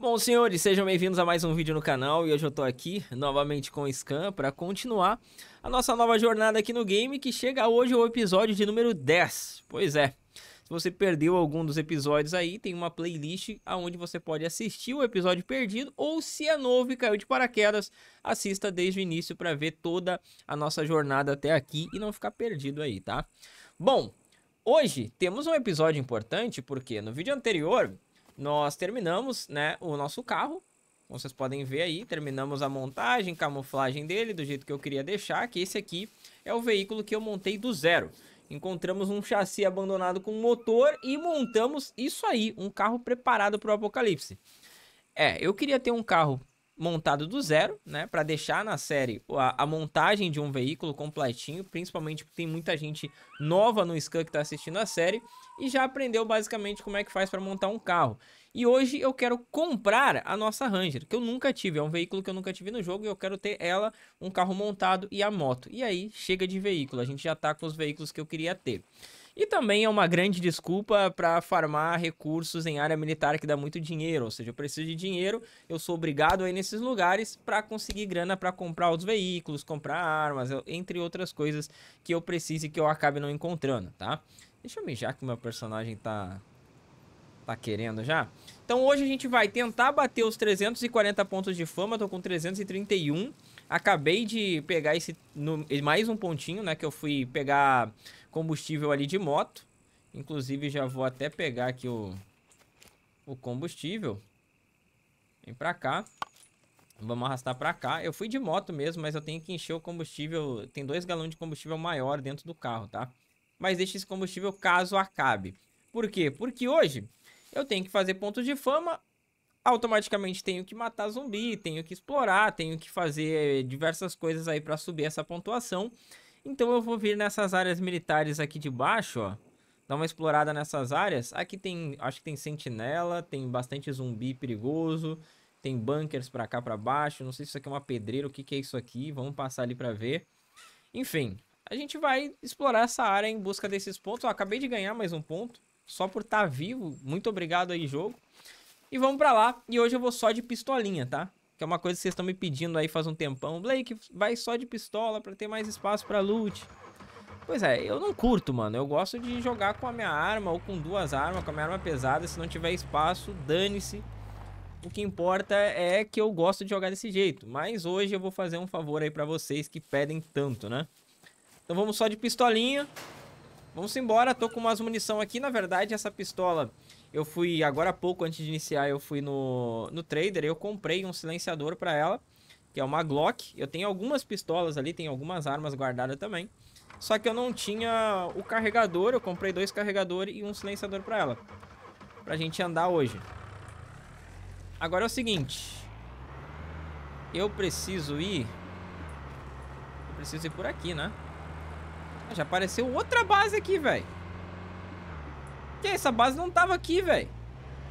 Bom, senhores, sejam bem-vindos a mais um vídeo no canal e hoje eu tô aqui novamente com o Scan para continuar a nossa nova jornada aqui no game que chega hoje ao episódio de número 10. Pois é, se você perdeu algum dos episódios aí, tem uma playlist onde você pode assistir o episódio perdido ou se é novo e caiu de paraquedas, assista desde o início para ver toda a nossa jornada até aqui e não ficar perdido aí, tá? Bom, hoje temos um episódio importante porque no vídeo anterior nós terminamos né, o nosso carro. Como vocês podem ver aí, terminamos a montagem, camuflagem dele do jeito que eu queria deixar, que esse aqui é o veículo que eu montei do zero. Encontramos um chassi abandonado com motor e montamos isso aí, um carro preparado para o apocalipse. É, eu queria ter um carro montado do zero, né, para deixar na série a, a, montagem de um veículo completinho, principalmente porque tem muita gente nova no Scan que está assistindo a série e já aprendeu basicamente como é que faz para montar um carro. E hoje eu quero comprar a nossa Ranger, que eu nunca tive. É um veículo que eu nunca tive no jogo e eu quero ter ela, um carro montado e a moto. E aí chega de veículo, a gente já tá com os veículos que eu queria ter. E também é uma grande desculpa para farmar recursos em área militar que dá muito dinheiro, ou seja, eu preciso de dinheiro, eu sou obrigado a ir nesses lugares para conseguir grana para comprar os veículos, comprar armas, entre outras coisas que eu precise que eu acabe não encontrando, tá? Deixa eu mijar que meu personagem tá Tá querendo já? Então hoje a gente vai tentar bater os 340 pontos de fama. Tô com 331. Acabei de pegar esse no, mais um pontinho, né? Que eu fui pegar combustível ali de moto. Inclusive já vou até pegar aqui o, o combustível. Vem pra cá. Vamos arrastar pra cá. Eu fui de moto mesmo, mas eu tenho que encher o combustível. Tem dois galões de combustível maior dentro do carro, tá? Mas deixa esse combustível caso acabe. Por quê? Porque hoje eu tenho que fazer pontos de fama, automaticamente tenho que matar zumbi, tenho que explorar, tenho que fazer eh, diversas coisas aí para subir essa pontuação. Então eu vou vir nessas áreas militares aqui de baixo, ó. Dar uma explorada nessas áreas. Aqui tem, acho que tem sentinela, tem bastante zumbi perigoso, tem bunkers para cá para baixo. Não sei se isso aqui é uma pedreira, o que, que é isso aqui. Vamos passar ali para ver. Enfim, a gente vai explorar essa área em busca desses pontos. acabei de ganhar mais um ponto só por estar tá vivo. Muito obrigado aí, jogo. E vamos pra lá. E hoje eu vou só de pistolinha, tá? Que é uma coisa que vocês estão me pedindo aí faz um tempão. Blake, vai só de pistola pra ter mais espaço pra loot. Pois é, eu não curto, mano. Eu gosto de jogar com a minha arma ou com duas armas, com a minha arma pesada. Se não tiver espaço, dane-se. O que importa é que eu gosto de jogar desse jeito. Mas hoje eu vou fazer um favor aí pra vocês que pedem tanto, né? Então vamos só de pistolinha. Vamos embora, tô com umas munição aqui. Na verdade, essa pistola, eu fui agora há pouco, antes de iniciar, eu fui no, no trader, eu comprei um silenciador para ela, que é uma Glock. Eu tenho algumas pistolas ali, tem algumas armas guardadas também. Só que eu não tinha o carregador, eu comprei dois carregadores e um silenciador para ela. Pra gente andar hoje. Agora é o seguinte. Eu preciso ir... Eu preciso ir por aqui, né? Ah, já apareceu outra base aqui, velho. Que essa base não tava aqui, velho.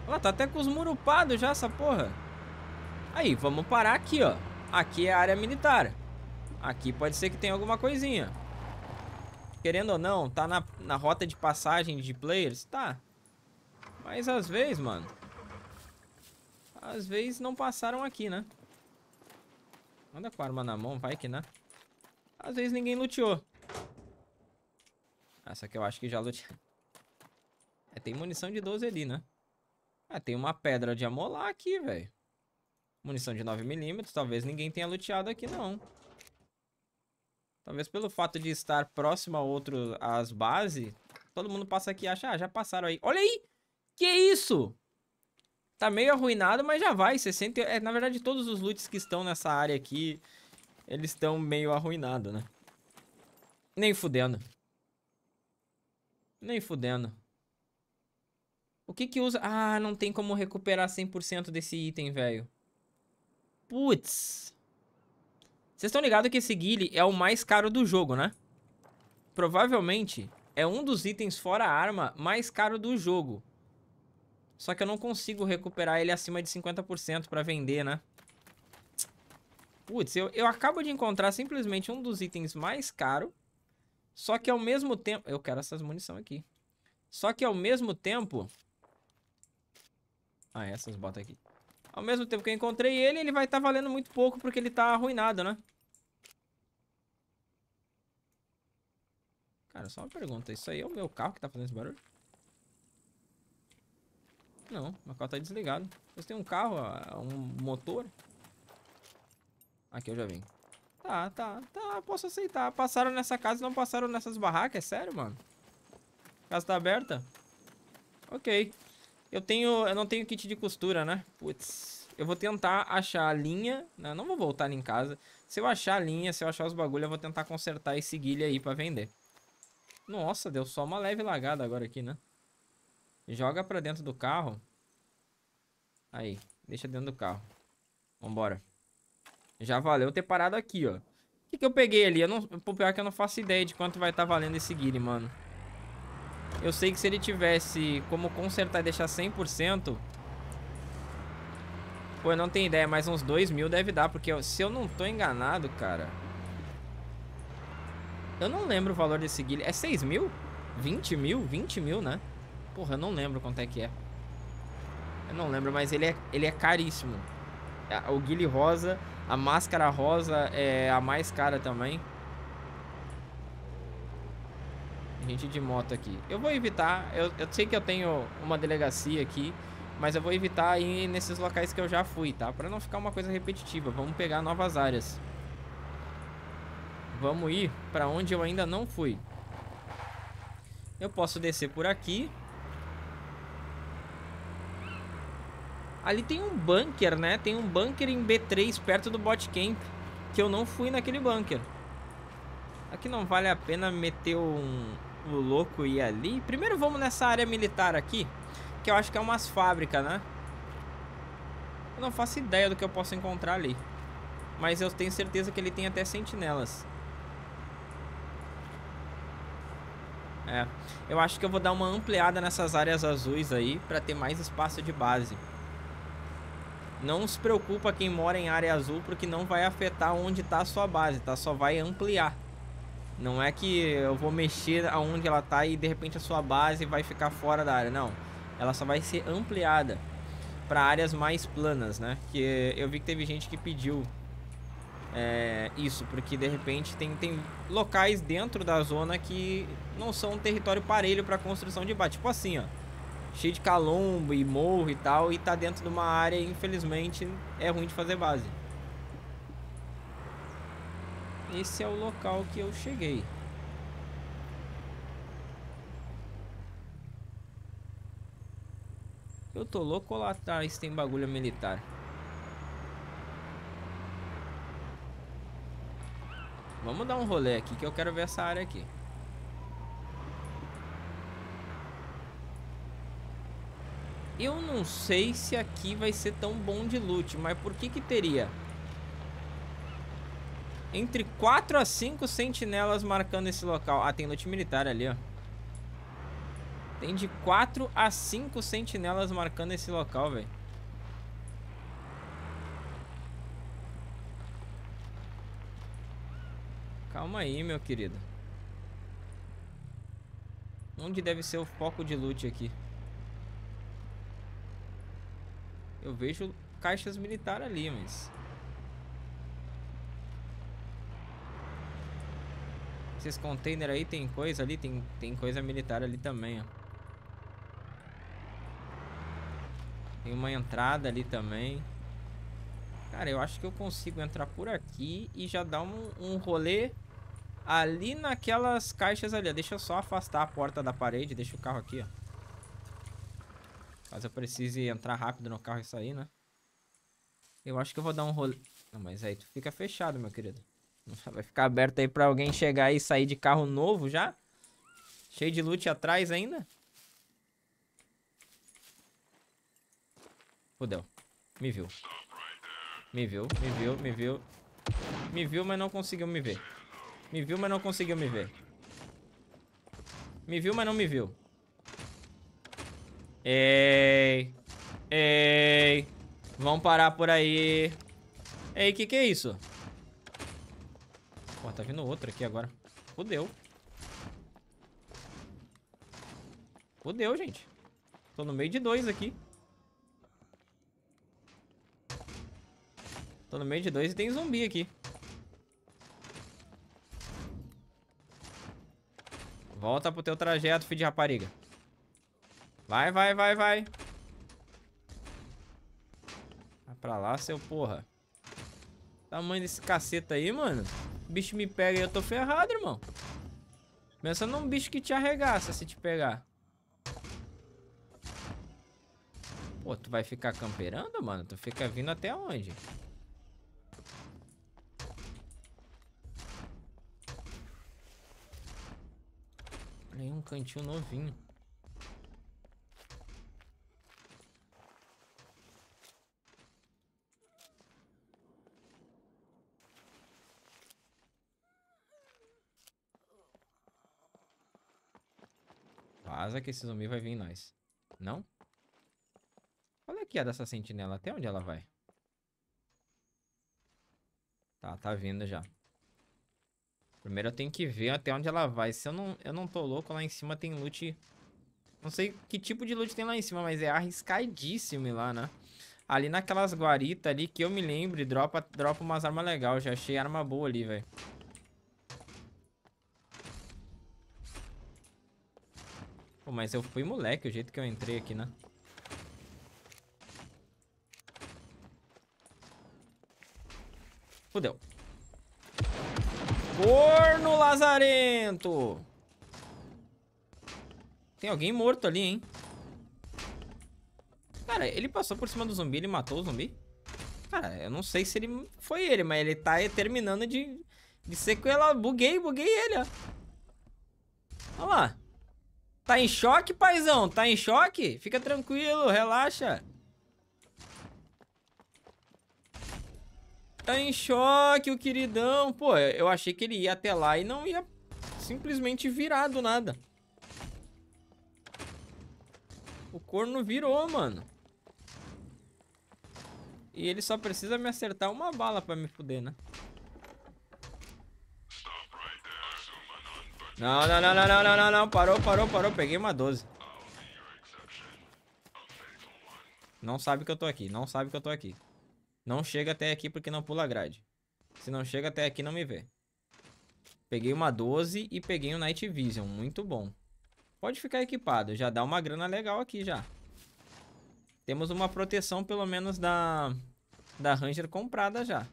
Ela tá até com os murupados já, essa porra. Aí, vamos parar aqui, ó. Aqui é a área militar. Aqui pode ser que tenha alguma coisinha. Querendo ou não, tá na, na rota de passagem de players? Tá. Mas às vezes, mano... Às vezes não passaram aqui, né? Anda com a arma na mão, vai que, né? Às vezes ninguém luteou. Essa aqui eu acho que já lutei. É, tem munição de 12 ali, né? Ah, tem uma pedra de amolar aqui, velho. Munição de 9mm, talvez ninguém tenha luteado aqui, não. Talvez pelo fato de estar próximo a outro, as bases, todo mundo passa aqui e acha, ah, já passaram aí. Olha aí! Que isso? Tá meio arruinado, mas já vai. 60... É, na verdade, todos os loots que estão nessa área aqui, eles estão meio arruinados, né? Nem fudendo. Nem fudendo. O que que usa? Ah, não tem como recuperar 100% desse item, velho. Putz. Vocês estão ligados que esse guile é o mais caro do jogo, né? Provavelmente é um dos itens fora a arma mais caro do jogo. Só que eu não consigo recuperar ele acima de 50% pra vender, né? Putz, eu, eu acabo de encontrar simplesmente um dos itens mais caros só que ao mesmo tempo... Eu quero essas munição aqui. Só que ao mesmo tempo... Ah, é, essas botas aqui. Ao mesmo tempo que eu encontrei ele, ele vai estar tá valendo muito pouco porque ele tá arruinado, né? Cara, só uma pergunta. Isso aí é o meu carro que tá fazendo esse barulho? Não, meu carro tá desligado. Você tem um carro, um motor? Aqui eu já vim. Tá, tá, tá, posso aceitar. Passaram nessa casa e não passaram nessas barracas, é sério, mano? casa tá aberta? Ok. Eu tenho, eu não tenho kit de costura, né? Putz. Eu vou tentar achar a linha, né? Não vou voltar ali em casa. Se eu achar a linha, se eu achar os bagulho, eu vou tentar consertar esse guilha aí pra vender. Nossa, deu só uma leve lagada agora aqui, né? Joga pra dentro do carro. Aí, deixa dentro do carro. Vambora. Já valeu ter parado aqui, ó. O que, que eu peguei ali? Eu não, pior que eu não faço ideia de quanto vai estar tá valendo esse guile, mano. Eu sei que se ele tivesse como consertar e deixar 100%... Pô, eu não tenho ideia, mas uns 2 mil deve dar, porque se eu não tô enganado, cara... Eu não lembro o valor desse guile. É 6 mil? 20 mil? 20 mil, né? Porra, eu não lembro quanto é que é. Eu não lembro, mas ele é, ele é caríssimo. É, o Guile rosa, a máscara rosa é a mais cara também. Gente de moto aqui. Eu vou evitar, eu, eu sei que eu tenho uma delegacia aqui, mas eu vou evitar ir nesses locais que eu já fui, tá? Pra não ficar uma coisa repetitiva, vamos pegar novas áreas. Vamos ir pra onde eu ainda não fui. Eu posso descer por aqui. Ali tem um bunker, né? Tem um bunker em B3 perto do bot camp. Que eu não fui naquele bunker. Aqui não vale a pena meter um, um louco e ir ali. Primeiro vamos nessa área militar aqui. Que eu acho que é umas fábricas, né? Eu não faço ideia do que eu posso encontrar ali. Mas eu tenho certeza que ele tem até sentinelas. É. Eu acho que eu vou dar uma ampliada nessas áreas azuis aí para ter mais espaço de base. Não se preocupa quem mora em área azul, porque não vai afetar onde está a sua base, tá? Só vai ampliar. Não é que eu vou mexer aonde ela tá e de repente a sua base vai ficar fora da área, não. Ela só vai ser ampliada para áreas mais planas, né? Que eu vi que teve gente que pediu é, isso, porque de repente tem, tem locais dentro da zona que não são um território parelho para construção de base. Tipo assim, ó cheio de calombo e morro e tal, e tá dentro de uma área e infelizmente é ruim de fazer base. Esse é o local que eu cheguei. Eu tô louco lá atrás tem bagulho militar. Vamos dar um rolê aqui que eu quero ver essa área aqui. Eu não sei se aqui vai ser tão bom de loot, mas por que que teria? Entre 4 a 5 sentinelas marcando esse local. Ah, tem loot militar ali, ó. Tem de 4 a 5 sentinelas marcando esse local, velho. Calma aí, meu querido. Onde deve ser o foco de loot aqui? Eu vejo caixas militares ali, mas... Esses containers aí tem coisa ali, tem, tem coisa militar ali também, ó. Tem uma entrada ali também. Cara, eu acho que eu consigo entrar por aqui e já dar um, um rolê ali naquelas caixas ali, ó. Deixa eu só afastar a porta da parede, deixa o carro aqui, ó. Caso eu precise entrar rápido no carro e sair, né? Eu acho que eu vou dar um rolê... Não, mas aí tu fica fechado, meu querido. Vai ficar aberto aí pra alguém chegar e sair de carro novo já? Cheio de loot atrás ainda? Fudeu. Me viu. Me viu, me viu, me viu. Me viu, mas não conseguiu me ver. Me viu, mas não conseguiu me ver. Me viu, mas não me viu. Ei. Ei. Vão parar por aí. Ei, que que é isso? Pô, tá vindo outro aqui agora. Fudeu. Fudeu, gente. Tô no meio de dois aqui. Tô no meio de dois e tem zumbi aqui. Volta pro teu trajeto, filho de rapariga. Vai, vai, vai, vai. Vai pra lá, seu porra. Tamanho desse caceta aí, mano. O bicho me pega e eu tô ferrado, irmão. Pensa num bicho que te arregaça se te pegar. Pô, tu vai ficar camperando, mano? Tu fica vindo até onde? Nenhum cantinho novinho. casa que esse zumbi vai vir em nós. Não? Olha aqui a dessa sentinela. Até onde ela vai? Tá, tá vindo já. Primeiro eu tenho que ver até onde ela vai. Se eu não, eu não tô louco, lá em cima tem loot... Não sei que tipo de loot tem lá em cima, mas é arriscadíssimo ir lá, né? Ali naquelas guaritas ali, que eu me lembro, dropa, dropa umas armas legais. Já achei arma boa ali, velho. Pô, mas eu fui moleque o jeito que eu entrei aqui, né? Fudeu. Corno lazarento! Tem alguém morto ali, hein? Cara, ele passou por cima do zumbi, ele matou o zumbi? Cara, eu não sei se ele foi ele, mas ele tá terminando de, de sequelar. Buguei, buguei ele, ó. Olha lá. Tá em choque, paizão? Tá em choque? Fica tranquilo, relaxa. Tá em choque o queridão. Pô, eu achei que ele ia até lá e não ia simplesmente virar do nada. O corno virou, mano. E ele só precisa me acertar uma bala pra me fuder, né? Não, não, não, não, não, não, não, não. Parou, parou, parou. Peguei uma 12. Não sabe que eu tô aqui. Não sabe que eu tô aqui. Não chega até aqui porque não pula grade. Se não chega até aqui, não me vê. Peguei uma 12 e peguei um Night Vision. Muito bom. Pode ficar equipado. Já dá uma grana legal aqui já. Temos uma proteção, pelo menos, da, da Ranger comprada já.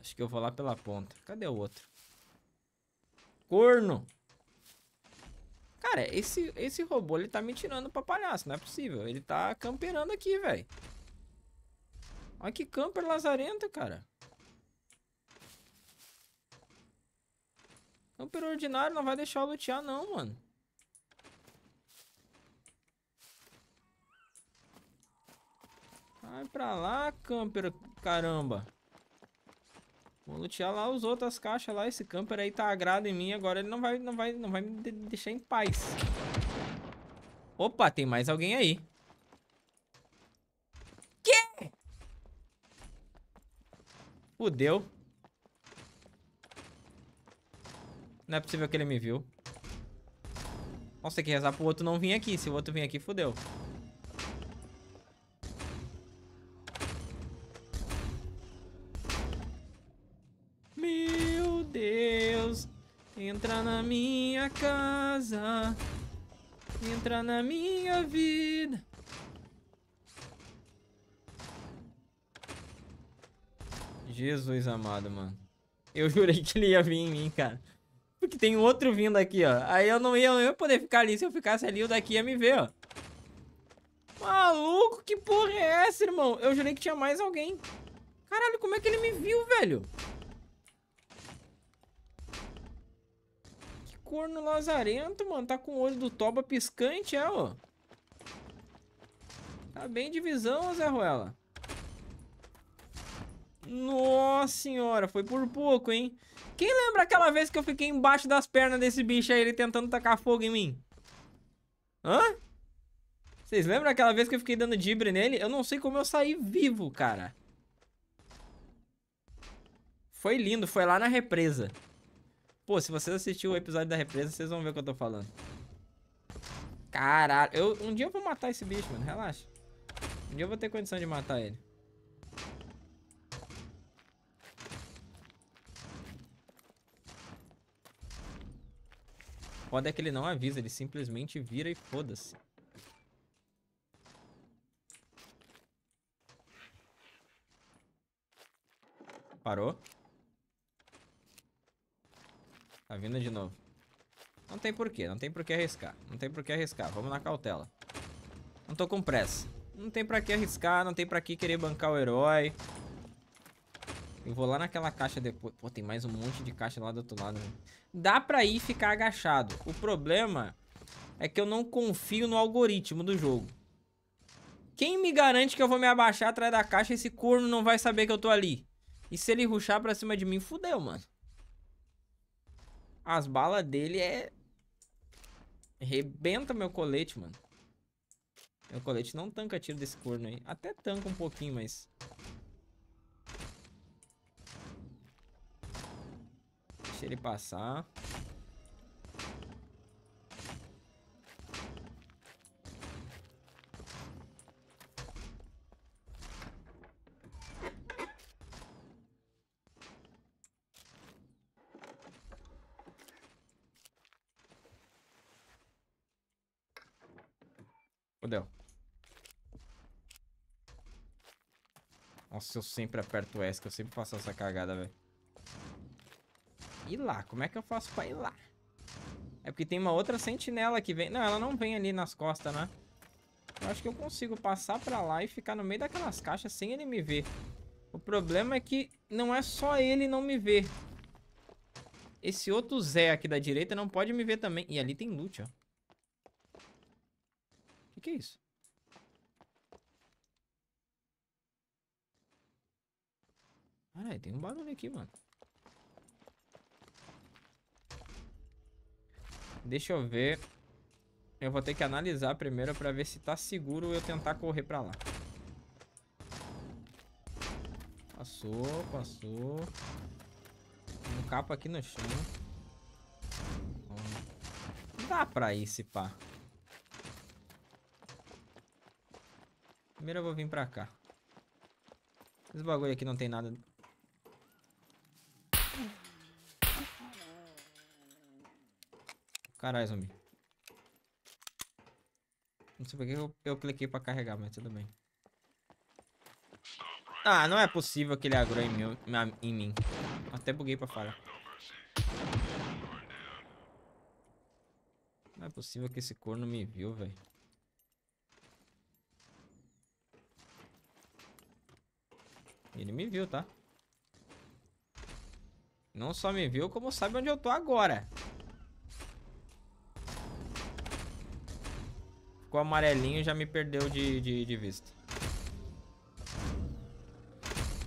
Acho que eu vou lá pela ponta. Cadê o outro? corno. Cara, esse, esse robô, ele tá me tirando pra palhaço, não é possível. Ele tá camperando aqui, velho. Olha que camper lazarento, cara. Camper ordinário não vai deixar eu lutear, não, mano. Vai pra lá, camper, caramba. Vou lutear lá os outras caixas lá. Esse camper aí tá agrado em mim. Agora ele não vai, não vai, não vai me deixar em paz. Opa, tem mais alguém aí. Que? Fudeu. Não é possível que ele me viu. Nossa, tem que rezar pro outro não vir aqui. Se o outro vir aqui, fudeu. Entra na minha casa. Entra na minha vida. Jesus amado, mano. Eu jurei que ele ia vir em mim, cara. Porque tem outro vindo aqui, ó. Aí eu não ia, eu não ia poder ficar ali. Se eu ficasse ali, o daqui ia me ver, ó. Maluco, que porra é essa, irmão? Eu jurei que tinha mais alguém. Caralho, como é que ele me viu, velho? corno lazarento, mano. Tá com o olho do toba piscante, é, ó. Tá bem divisão, Zé Ruela. Nossa senhora, foi por pouco, hein? Quem lembra aquela vez que eu fiquei embaixo das pernas desse bicho aí, ele tentando tacar fogo em mim? Hã? Vocês lembram aquela vez que eu fiquei dando dibre nele? Eu não sei como eu saí vivo, cara. Foi lindo, foi lá na represa. Pô, se vocês assistiram o episódio da represa, vocês vão ver o que eu tô falando. Caralho. Eu, um dia eu vou matar esse bicho, mano. Relaxa. Um dia eu vou ter condição de matar ele. Foda é que ele não avisa, ele simplesmente vira e foda-se. Parou? Tá vindo de novo. Não tem porquê, não tem porquê arriscar. Não tem porquê arriscar, vamos na cautela. Não tô com pressa. Não tem pra que arriscar, não tem pra que querer bancar o herói. Eu vou lá naquela caixa depois. Pô, tem mais um monte de caixa lá do outro lado. Né? Dá pra ir ficar agachado. O problema é que eu não confio no algoritmo do jogo. Quem me garante que eu vou me abaixar atrás da caixa e esse corno não vai saber que eu tô ali? E se ele ruxar pra cima de mim, fudeu, mano. As balas dele é... Rebenta meu colete, mano. Meu colete não tanca tiro desse corno aí. Até tanca um pouquinho, mas... Deixa ele passar. Cadê? Nossa, eu sempre aperto o S, que eu sempre faço essa cagada, velho. Ir lá? Como é que eu faço pra ir lá? É porque tem uma outra sentinela que vem... Não, ela não vem ali nas costas, né? Eu acho que eu consigo passar pra lá e ficar no meio daquelas caixas sem ele me ver. O problema é que não é só ele não me ver. Esse outro Zé aqui da direita não pode me ver também. E ali tem loot, ó que é isso? Caralho, tem um barulho aqui, mano. Deixa eu ver. Eu vou ter que analisar primeiro pra ver se tá seguro eu tentar correr pra lá. Passou, passou. Tem um capa aqui no chão. Dá pra ir, se pá. Primeiro eu vou vir pra cá. Esse bagulho aqui não tem nada. Caralho, zumbi. Não sei porque eu, eu cliquei pra carregar, mas tudo bem. Ah, não é possível que ele agrou em, meu, em mim. Até buguei pra falar. Não é possível que esse corno me viu, velho. Ele me viu, tá? Não só me viu, como sabe onde eu tô agora. Ficou amarelinho já me perdeu de, de, de vista.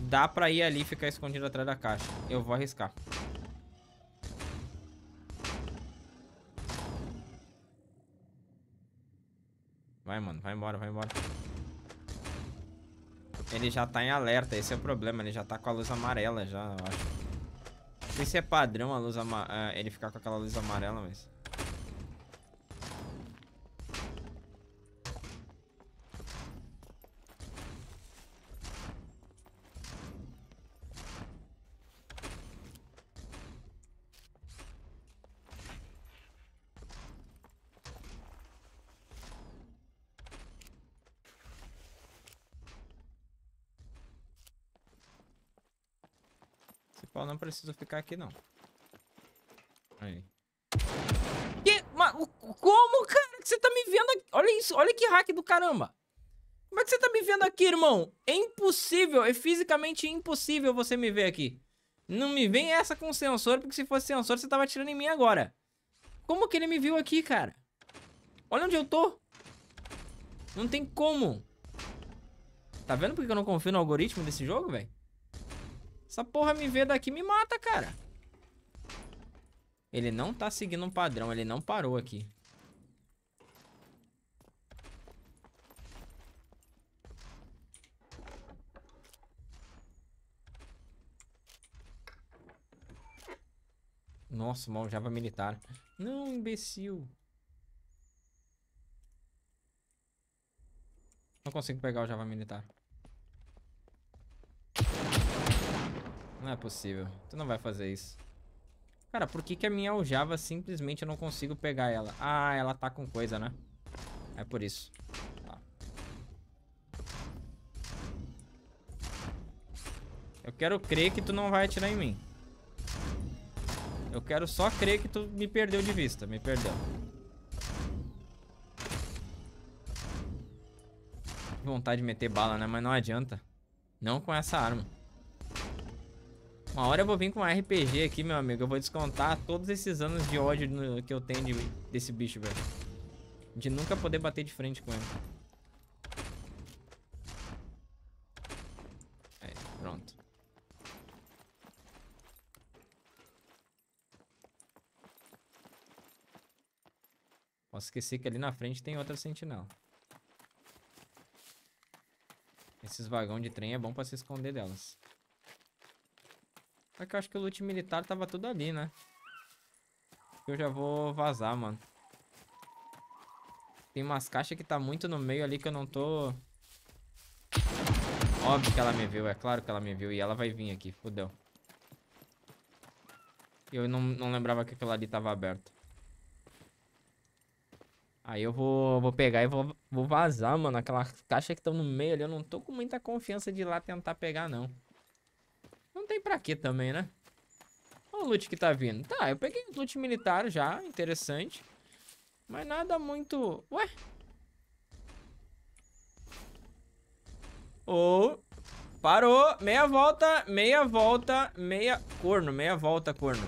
Dá pra ir ali e ficar escondido atrás da caixa. Eu vou arriscar. Vai, mano. Vai embora, vai embora. Ele já tá em alerta, esse é o problema. Ele já tá com a luz amarela já, eu acho. Não sei se é padrão a luz ah, ele ficar com aquela luz amarela, mas... principal não preciso ficar aqui, não. Aí. Que? Mas, como, cara, que você tá me vendo aqui? Olha isso, olha que hack do caramba. Como é que você tá me vendo aqui, irmão? É impossível, é fisicamente impossível você me ver aqui. Não me vem essa com sensor, porque se fosse sensor, você tava atirando em mim agora. Como que ele me viu aqui, cara? Olha onde eu tô. Não tem como. Tá vendo porque eu não confio no algoritmo desse jogo, velho? Essa porra me vê daqui me mata, cara. Ele não tá seguindo um padrão, ele não parou aqui. Nossa, mal Java militar. Não, imbecil. Não consigo pegar o Java militar. Não é possível. Tu não vai fazer isso. Cara, por que, que a minha aljava simplesmente eu não consigo pegar ela? Ah, ela tá com coisa, né? É por isso. Eu quero crer que tu não vai atirar em mim. Eu quero só crer que tu me perdeu de vista. Me perdeu. Vontade de meter bala, né? Mas não adianta. Não com essa arma. Uma hora eu vou vir com um RPG aqui, meu amigo. Eu vou descontar todos esses anos de ódio no, que eu tenho de, desse bicho, velho. De nunca poder bater de frente com ele. Aí, é, pronto. Posso esquecer que ali na frente tem outra sentinela. Esses vagão de trem é bom pra se esconder delas. Só é que eu acho que o loot militar tava tudo ali, né? Eu já vou vazar, mano. Tem umas caixas que tá muito no meio ali que eu não tô... Óbvio que ela me viu, é claro que ela me viu. E ela vai vir aqui, fodeu. Eu não, não lembrava que aquilo ali tava aberto. Aí eu vou, vou pegar e vou, vou vazar, mano. Aquelas caixas que tá no meio ali, eu não tô com muita confiança de ir lá tentar pegar, não. Não tem pra que também, né? Olha o loot que tá vindo. Tá, eu peguei loot militar já, interessante. Mas nada muito... Ué? Ou... Oh. Parou. Meia volta, meia volta, meia... Corno, meia volta, corno.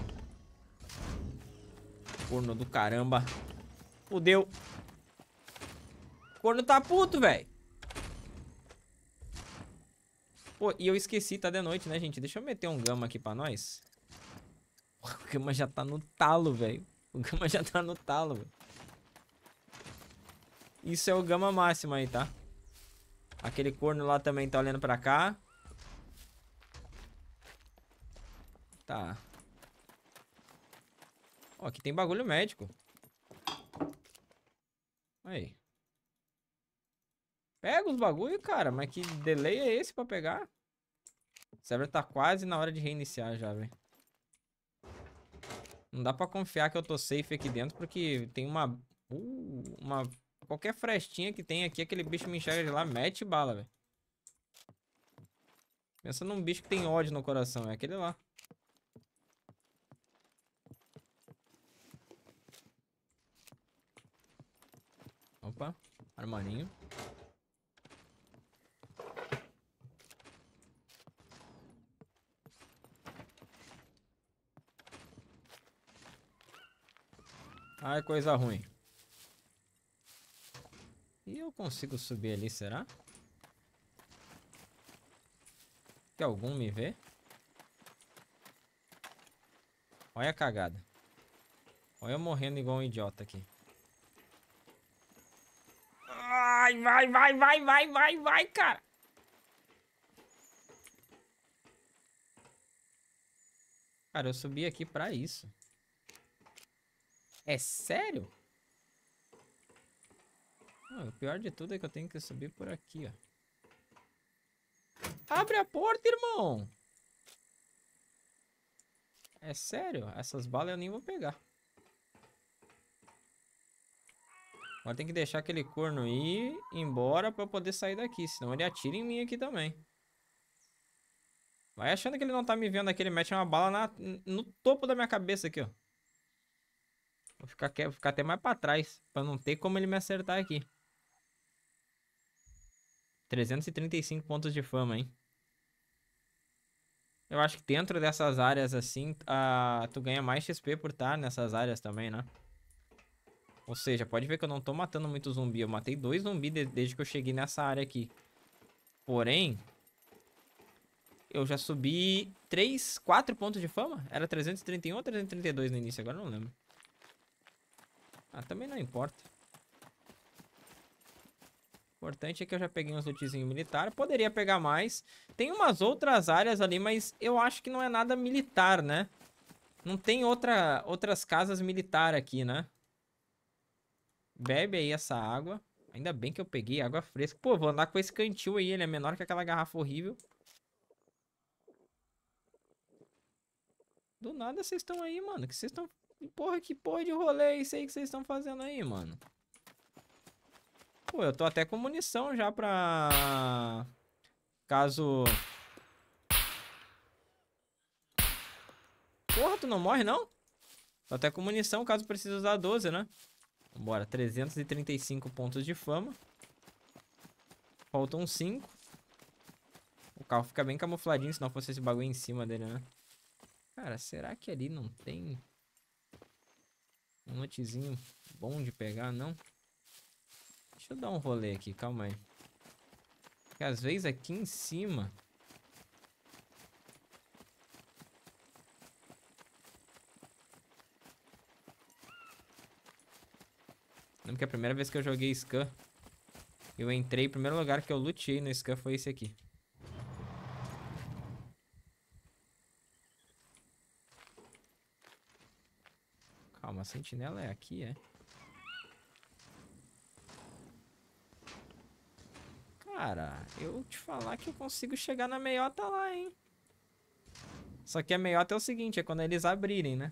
Corno do caramba. Fudeu. Corno tá puto, velho. Pô, e eu esqueci, tá de noite, né, gente? Deixa eu meter um gama aqui pra nós. o gama já tá no talo, velho. O gama já tá no talo, velho. Isso é o gama máximo aí, tá? Aquele corno lá também tá olhando pra cá. Tá. Ó, aqui tem bagulho médico. Aí. Pega os bagulho, cara. Mas que delay é esse pra pegar? O server tá quase na hora de reiniciar já, velho. Não dá pra confiar que eu tô safe aqui dentro, porque tem uma... Uh, uma... Qualquer frestinha que tem aqui, aquele bicho me enxerga de lá, mete bala, velho. Pensa num bicho que tem ódio no coração, é aquele lá. Opa, armarinho. Ai, ah, é coisa ruim. E eu consigo subir ali, será? Tem algum me ver? Olha a cagada. Olha eu morrendo igual um idiota aqui. Ai, vai, vai, vai, vai, vai, vai, cara. Cara, eu subi aqui pra isso. É sério? Ah, o pior de tudo é que eu tenho que subir por aqui, ó. Abre a porta, irmão! É sério? Essas balas eu nem vou pegar. Agora tem que deixar aquele corno ir embora pra eu poder sair daqui. Senão ele atira em mim aqui também. Vai achando que ele não tá me vendo aqui. Ele mete uma bala na, no topo da minha cabeça aqui, ó. Vou ficar, vou ficar até mais pra trás. Pra não ter como ele me acertar aqui. 335 pontos de fama, hein? Eu acho que dentro dessas áreas assim, uh, tu ganha mais XP por estar tá nessas áreas também, né? Ou seja, pode ver que eu não tô matando muito zumbi. Eu matei dois zumbis de desde que eu cheguei nessa área aqui. Porém, eu já subi 3, 4 pontos de fama? Era 331 ou 332 no início? Agora não lembro. Ah, também não importa. O importante é que eu já peguei uns lootzinhos militares Poderia pegar mais. Tem umas outras áreas ali, mas eu acho que não é nada militar, né? Não tem outra, outras casas militares aqui, né? Bebe aí essa água. Ainda bem que eu peguei água fresca. Pô, vou andar com esse cantil aí. Ele é menor que aquela garrafa horrível. Do nada vocês estão aí, mano. O que vocês estão Porra, que porra de rolê é isso aí que vocês estão fazendo aí, mano? Pô, eu tô até com munição já pra... Caso... Porra, tu não morre, não? Tô até com munição, caso precise usar 12, né? Bora, 335 pontos de fama. Faltam 5. O carro fica bem camufladinho se não fosse esse bagulho em cima dele, né? Cara, será que ali não tem... Um antezinho bom de pegar, não? Deixa eu dar um rolê aqui, calma aí. Porque às vezes aqui em cima... Lembro que a primeira vez que eu joguei Scan, eu entrei, o primeiro lugar que eu lutei no Scan foi esse aqui. Calma, a sentinela é aqui, é? Cara, eu te falar que eu consigo chegar na meiota lá, hein? Só que a meiota é o seguinte, é quando eles abrirem, né?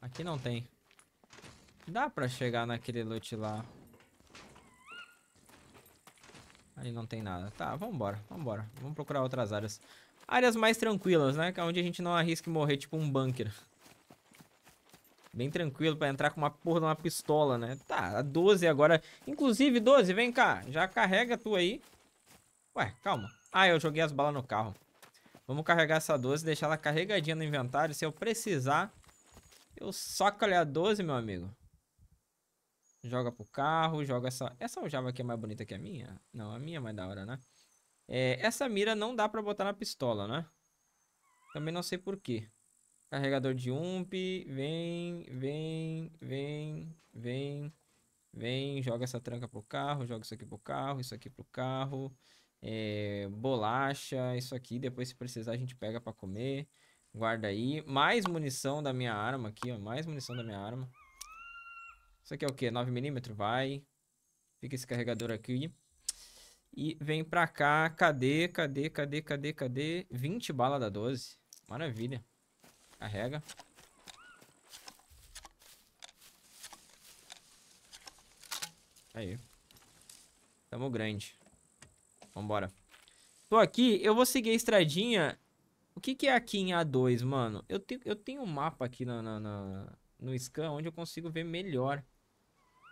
Aqui não tem. Dá pra chegar naquele loot lá. Ali não tem nada. Tá, vambora, vambora. Vamos procurar outras áreas áreas mais tranquilas, né? que é Onde a gente não arrisca morrer, tipo um bunker. Bem tranquilo pra entrar com uma porra de uma pistola, né? Tá, a 12 agora. Inclusive, 12, vem cá. Já carrega tu aí. Ué, calma. Ah, eu joguei as balas no carro. Vamos carregar essa 12, deixar ela carregadinha no inventário. Se eu precisar, eu saco ali a 12, meu amigo. Joga pro carro, joga essa... Essa aljava aqui é mais bonita que a minha? Não, a minha é mais da hora, né? É, essa mira não dá pra botar na pistola, né? Também não sei porquê. Carregador de ump. Vem, vem, vem, vem. Vem, joga essa tranca pro carro, joga isso aqui pro carro, isso aqui pro carro. É, bolacha, isso aqui. Depois, se precisar, a gente pega pra comer. Guarda aí. Mais munição da minha arma aqui, ó. Mais munição da minha arma. Isso aqui é o quê? 9mm? Vai. Fica esse carregador aqui. E vem pra cá, cadê, cadê, cadê, cadê, cadê? 20 bala da 12. Maravilha. Carrega. Aí. Tamo grande. Vambora. Tô aqui, eu vou seguir a estradinha. O que que é aqui em A2, mano? Eu, te, eu tenho um mapa aqui na, na, na no scan onde eu consigo ver melhor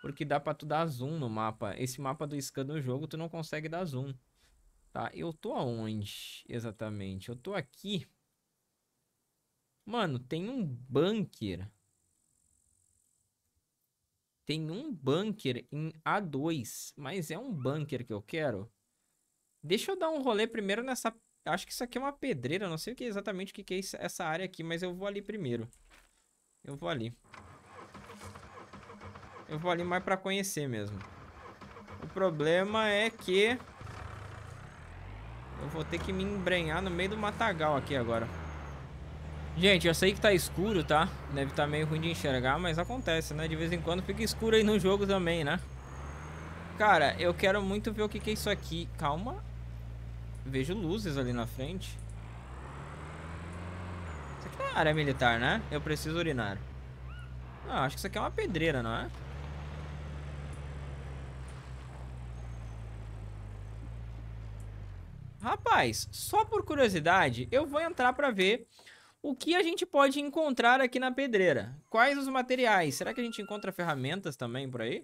porque dá para tu dar zoom no mapa. Esse mapa do scan do jogo tu não consegue dar zoom. Tá, eu tô aonde exatamente? Eu tô aqui. Mano, tem um bunker. Tem um bunker em A2, mas é um bunker que eu quero. Deixa eu dar um rolê primeiro nessa... Acho que isso aqui é uma pedreira, não sei exatamente o que é essa área aqui, mas eu vou ali primeiro. Eu vou ali. Eu vou ali mais pra conhecer mesmo. O problema é que... Eu vou ter que me embrenhar no meio do matagal aqui agora. Gente, eu sei que tá escuro, tá? Deve estar tá meio ruim de enxergar, mas acontece, né? De vez em quando fica escuro aí no jogo também, né? Cara, eu quero muito ver o que, que é isso aqui. Calma. Vejo luzes ali na frente. Isso aqui é área militar, né? Eu preciso urinar. Ah, acho que isso aqui é uma pedreira, não é? só por curiosidade, eu vou entrar para ver o que a gente pode encontrar aqui na pedreira. Quais os materiais? Será que a gente encontra ferramentas também por aí?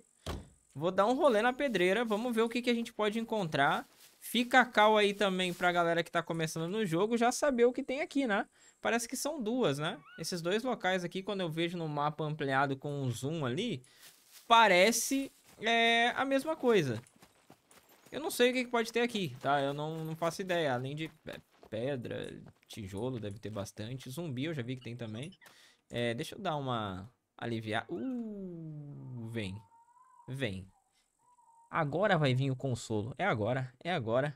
Vou dar um rolê na pedreira, vamos ver o que, que a gente pode encontrar. Fica cal aí também pra galera que tá começando no jogo já saber o que tem aqui, né? Parece que são duas, né? Esses dois locais aqui, quando eu vejo no mapa ampliado com um zoom ali, parece é, a mesma coisa. Eu não sei o que, pode ter aqui, tá? Eu não, não faço ideia. Além de é, pedra, tijolo, deve ter bastante. Zumbi eu já vi que tem também. É, deixa eu dar uma aliviar. Uh, vem. Vem. Agora vai vir o consolo. É agora, é agora.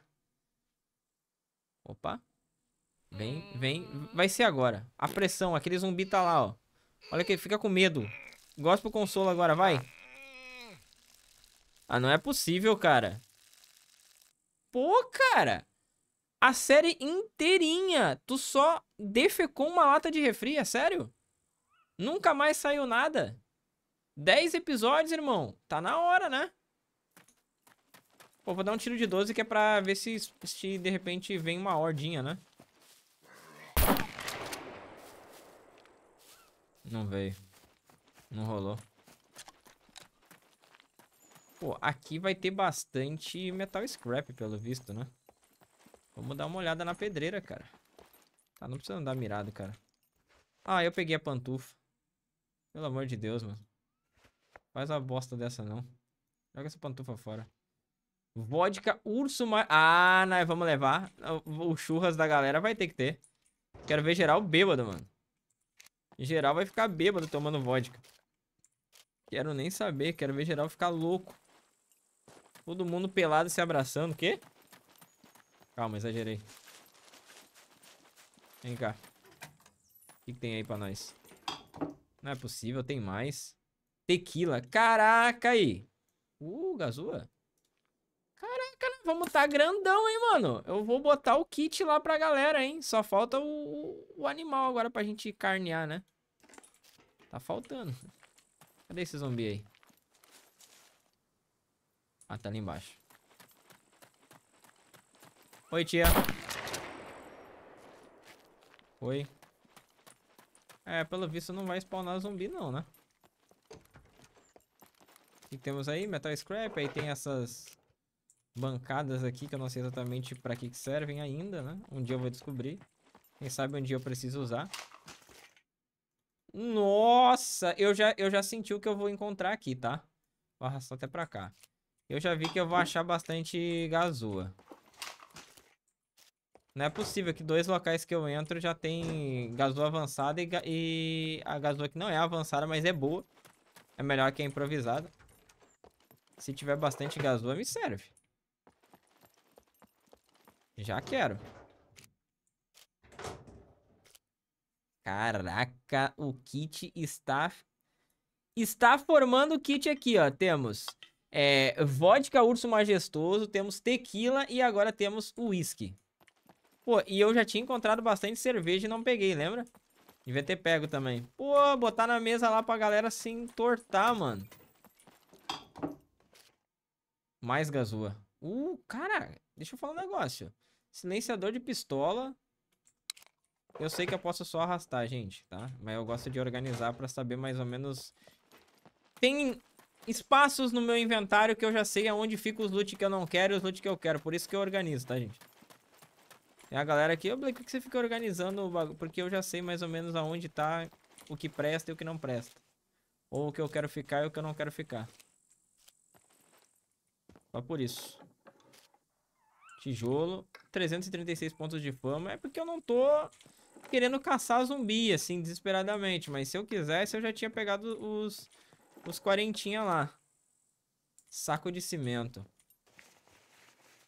Opa. Vem, vem. Vai ser agora. A pressão, aquele zumbi tá lá, ó. Olha que fica com medo. Gosta pro consolo agora, vai. Ah, não é possível, cara. Pô, cara! A série inteirinha, tu só defecou uma lata de refri, é sério? Nunca mais saiu nada. 10 episódios, irmão. Tá na hora, né? Pô, vou dar um tiro de 12 que é pra ver se, se de repente vem uma hordinha, né? Não veio. Não rolou. Pô, aqui vai ter bastante metal scrap, pelo visto, né? Vamos dar uma olhada na pedreira, cara. Tá, não precisa andar mirado, cara. Ah, eu peguei a pantufa. Pelo amor de Deus, mano. Faz uma bosta dessa, não. Joga essa pantufa fora. Vodka urso mar... Ah, nós né, vamos levar. O churras da galera vai ter que ter. Quero ver geral bêbado, mano. Geral vai ficar bêbado tomando vodka. Quero nem saber. Quero ver geral ficar louco. Todo mundo pelado se abraçando. O quê? Calma, exagerei. Vem cá. O que, que tem aí pra nós? Não é possível, tem mais. Tequila. Caraca aí. Uh, gazua. Caraca, vamos tá grandão, hein, mano. Eu vou botar o kit lá pra galera, hein. Só falta o, o animal agora pra gente carnear, né? Tá faltando. Cadê esse zumbi aí? Ah, tá ali embaixo. Oi, tia. Oi. É, pelo visto não vai spawnar zumbi não, né? O que temos aí? Metal Scrap. Aí tem essas bancadas aqui que eu não sei exatamente pra que, servem ainda, né? Um dia eu vou descobrir. Quem sabe um dia eu preciso usar. Nossa! Eu já, eu já senti o que eu vou encontrar aqui, tá? Vou arrastar até pra cá. Eu já vi que eu vou hum. achar bastante gazua. Não é possível que dois locais que eu entro já tem gazua avançada e, e a gazua que não é avançada, mas é boa. É melhor que a improvisada. Se tiver bastante gazua, me serve. Já quero. Caraca, o kit está... Está formando o kit aqui, ó. Temos é, vodka Urso Majestoso, temos tequila e agora temos whisky. Pô, e eu já tinha encontrado bastante cerveja e não peguei, lembra? Devia ter pego também. Pô, botar na mesa lá pra galera se entortar, mano. Mais gasua. Uh, cara, deixa eu falar um negócio. Silenciador de pistola. Eu sei que eu posso só arrastar, gente, tá? Mas eu gosto de organizar pra saber mais ou menos... Tem espaços no meu inventário que eu já sei aonde fica os loot que eu não quero e os loot que eu quero. Por isso que eu organizo, tá, gente? Tem a galera aqui, ô, Blake, por que você fica organizando o bagulho? Porque eu já sei mais ou menos aonde tá o que presta e o que não presta. Ou o que eu quero ficar e o que eu não quero ficar. Só por isso. Tijolo. 336 pontos de fama. É porque eu não tô querendo caçar zumbi, assim, desesperadamente. Mas se eu quisesse, eu já tinha pegado os os quarentinha lá. Saco de cimento.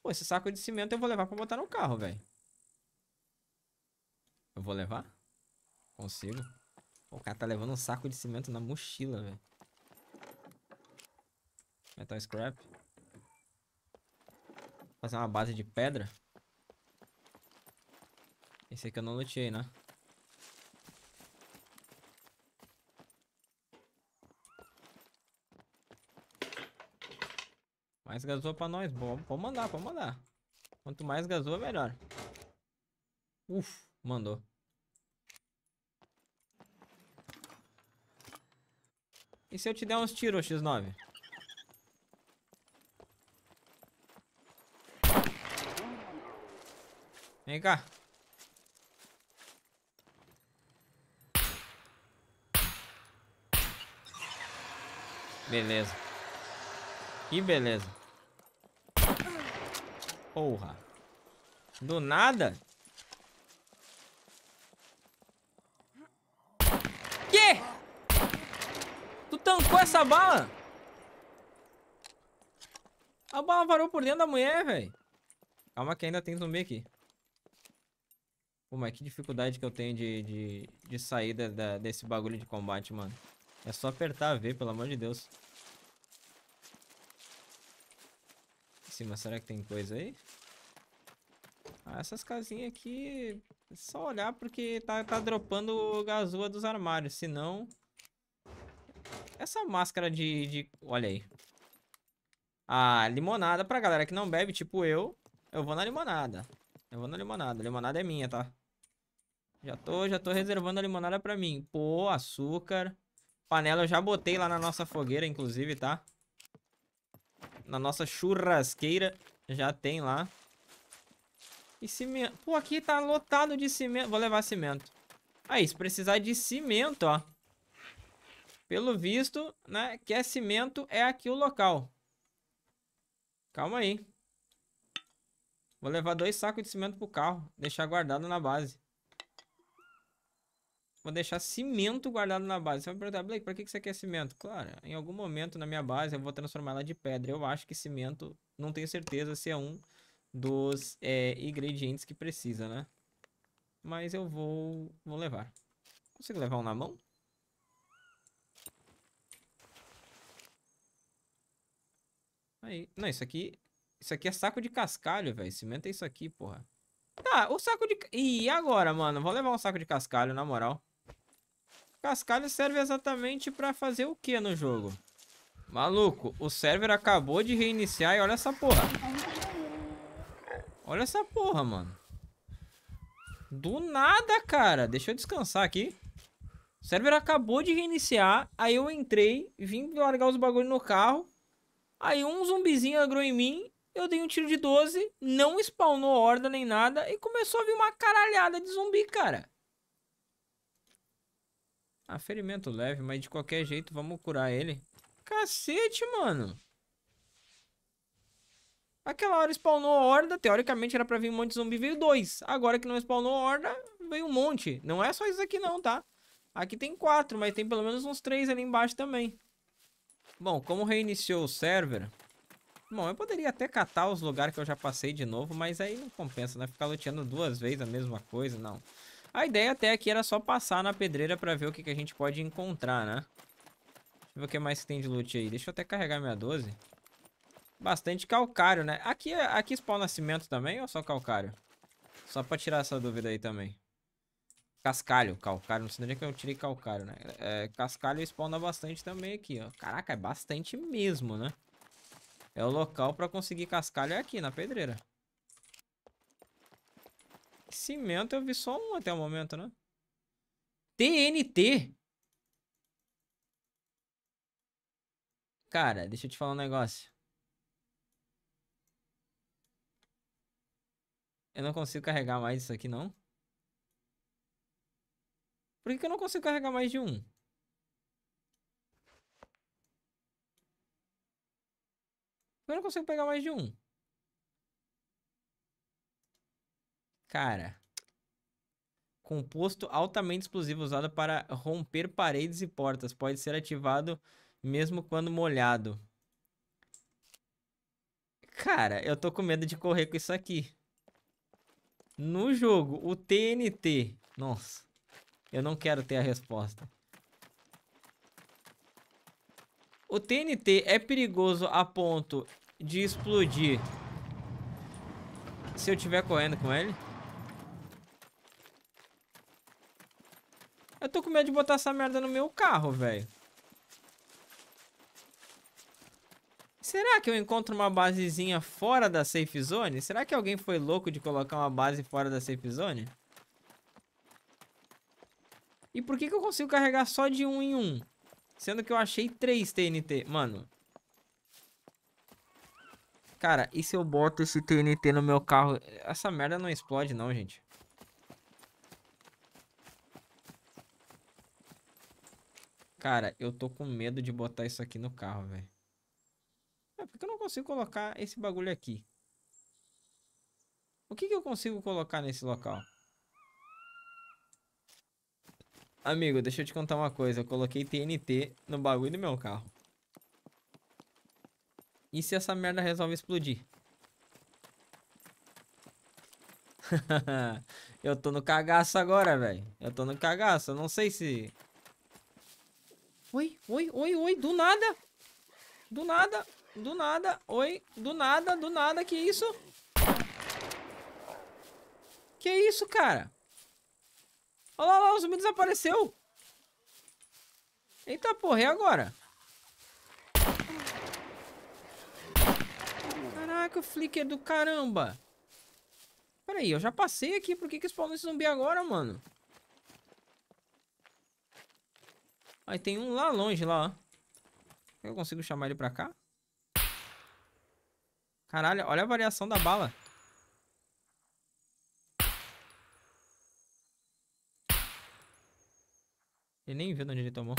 Pô, esse saco de cimento eu vou levar pra botar no carro, velho. Eu vou levar? Consigo. O cara tá levando um saco de cimento na mochila, velho. Metal scrap. Fazer uma base de pedra. Esse aqui eu não lutei, né? Mais gasou pra nós. Bom, vou mandar, vou mandar. Quanto mais gasou, melhor. Uf, mandou. E se eu te der uns tiros, X9? Vem cá. Beleza. Que beleza. Porra. Do nada? Que? Tu tancou essa bala? A bala parou por dentro da mulher, velho. Calma que ainda tem zumbi aqui. Pô, mas que dificuldade que eu tenho de, de, de sair da, da, desse bagulho de combate, mano. É só apertar V, pelo amor de Deus. cima, será que tem coisa aí? Ah, essas casinhas aqui, é só olhar porque tá, tá dropando gazua dos armários, senão... Essa máscara de, de... Olha aí. A limonada, pra galera que não bebe, tipo eu, eu vou na limonada. Eu vou na limonada, a limonada é minha, tá? Já tô, já tô reservando a limonada pra mim. Pô, açúcar. Panela eu já botei lá na nossa fogueira, inclusive, tá? na nossa churrasqueira. Já tem lá. E cimento. Pô, aqui tá lotado de cimento. Vou levar cimento. Aí, se precisar de cimento, ó. Pelo visto, né, que é cimento, é aqui o local. Calma aí. Vou levar dois sacos de cimento pro carro. Deixar guardado na base vou deixar cimento guardado na base. Você vai perguntar, Blake, pra que você quer cimento? Claro, em algum momento na minha base eu vou transformar ela de pedra. Eu acho que cimento, não tenho certeza se é um dos é, ingredientes que precisa, né? Mas eu vou, vou levar. Consigo levar um na mão? Aí. Não, isso aqui... Isso aqui é saco de cascalho, velho. Cimento é isso aqui, porra. Tá, o saco de... Ih, agora, mano? Vou levar um saco de cascalho, na moral. Cascalho serve exatamente pra fazer o que no jogo? Maluco, o server acabou de reiniciar e olha essa porra. Olha essa porra, mano. Do nada, cara. Deixa eu descansar aqui. O server acabou de reiniciar, aí eu entrei, vim largar os bagulho no carro. Aí um zumbizinho agrou em mim, eu dei um tiro de 12, não spawnou horda nem nada e começou a vir uma caralhada de zumbi, cara. Ah, ferimento leve, mas de qualquer jeito vamos curar ele. Cacete, mano. Aquela hora spawnou a horda, teoricamente era pra vir um monte de zumbi, veio dois. Agora que não spawnou a horda, veio um monte. Não é só isso aqui não, tá? Aqui tem quatro, mas tem pelo menos uns três ali embaixo também. Bom, como reiniciou o server... Bom, eu poderia até catar os lugares que eu já passei de novo, mas aí não compensa, né? Ficar luteando duas vezes a mesma coisa, não. Não. A ideia até aqui era só passar na pedreira pra ver o que, que a gente pode encontrar, né? Deixa eu ver o que mais que tem de loot aí. Deixa eu até carregar minha 12. Bastante calcário, né? Aqui, é, aqui spawna cimento também ou só calcário? Só pra tirar essa dúvida aí também. Cascalho, calcário. Não sei nem que eu tirei calcário, né? É, cascalho spawna bastante também aqui, ó. Caraca, é bastante mesmo, né? É o local pra conseguir cascalho é aqui, na pedreira. Cimento eu vi só um até o momento, né? TNT. Cara, deixa eu te falar um negócio. Eu não consigo carregar mais isso aqui, não? Por que, que eu não consigo carregar mais de um? Eu não consigo pegar mais de um. Cara. Composto altamente explosivo usado para romper paredes e portas. Pode ser ativado mesmo quando molhado. Cara, eu tô com medo de correr com isso aqui. No jogo, o TNT. Nossa. Eu não quero ter a resposta. O TNT é perigoso a ponto de explodir se eu estiver correndo com ele? Eu tô com medo de botar essa merda no meu carro, velho. Será que eu encontro uma basezinha fora da safe zone? Será que alguém foi louco de colocar uma base fora da safe zone? E por que, que eu consigo carregar só de um em um? Sendo que eu achei três TNT. Mano. Cara, e se eu boto esse TNT no meu carro? Essa merda não explode não, gente. Cara, eu tô com medo de botar isso aqui no carro, velho. É porque eu não consigo colocar esse bagulho aqui. O que, que eu consigo colocar nesse local? Amigo, deixa eu te contar uma coisa. Eu coloquei TNT no bagulho do meu carro. E se essa merda resolve explodir? eu tô no cagaço agora, velho. Eu tô no cagaço. Eu não sei se Oi, oi, oi, oi, do nada. Do nada, do nada, oi, do nada, do nada, que isso? Que isso, cara? Olha lá, o zumbi desapareceu. Eita porra, e agora? Caraca, o flicker do caramba. Pera aí, eu já passei aqui. Por que que spawnou esse zumbi agora, mano? Aí tem um lá longe, lá. Eu consigo chamar ele pra cá? Caralho, olha a variação da bala. Ele nem viu onde ele tomou.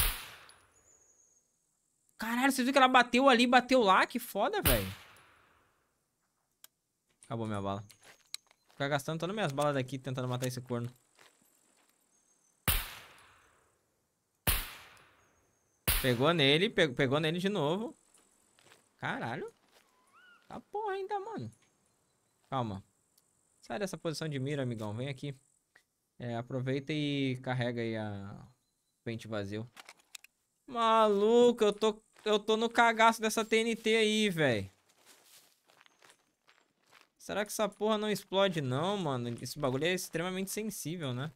Caralho, vocês viram que ela bateu ali, bateu lá? Que foda, velho. Acabou minha bala. Ficar gastando todas minhas balas daqui tentando matar esse corno. Pegou nele, pegou, pegou nele de novo. Caralho. Tá porra ainda, mano. Calma. Sai dessa posição de mira, amigão. Vem aqui. É, aproveita e carrega aí a pente vazio. Maluco, eu tô, eu tô no cagaço dessa TNT aí, velho. Será que essa porra não explode não, mano? Esse bagulho é extremamente sensível, né?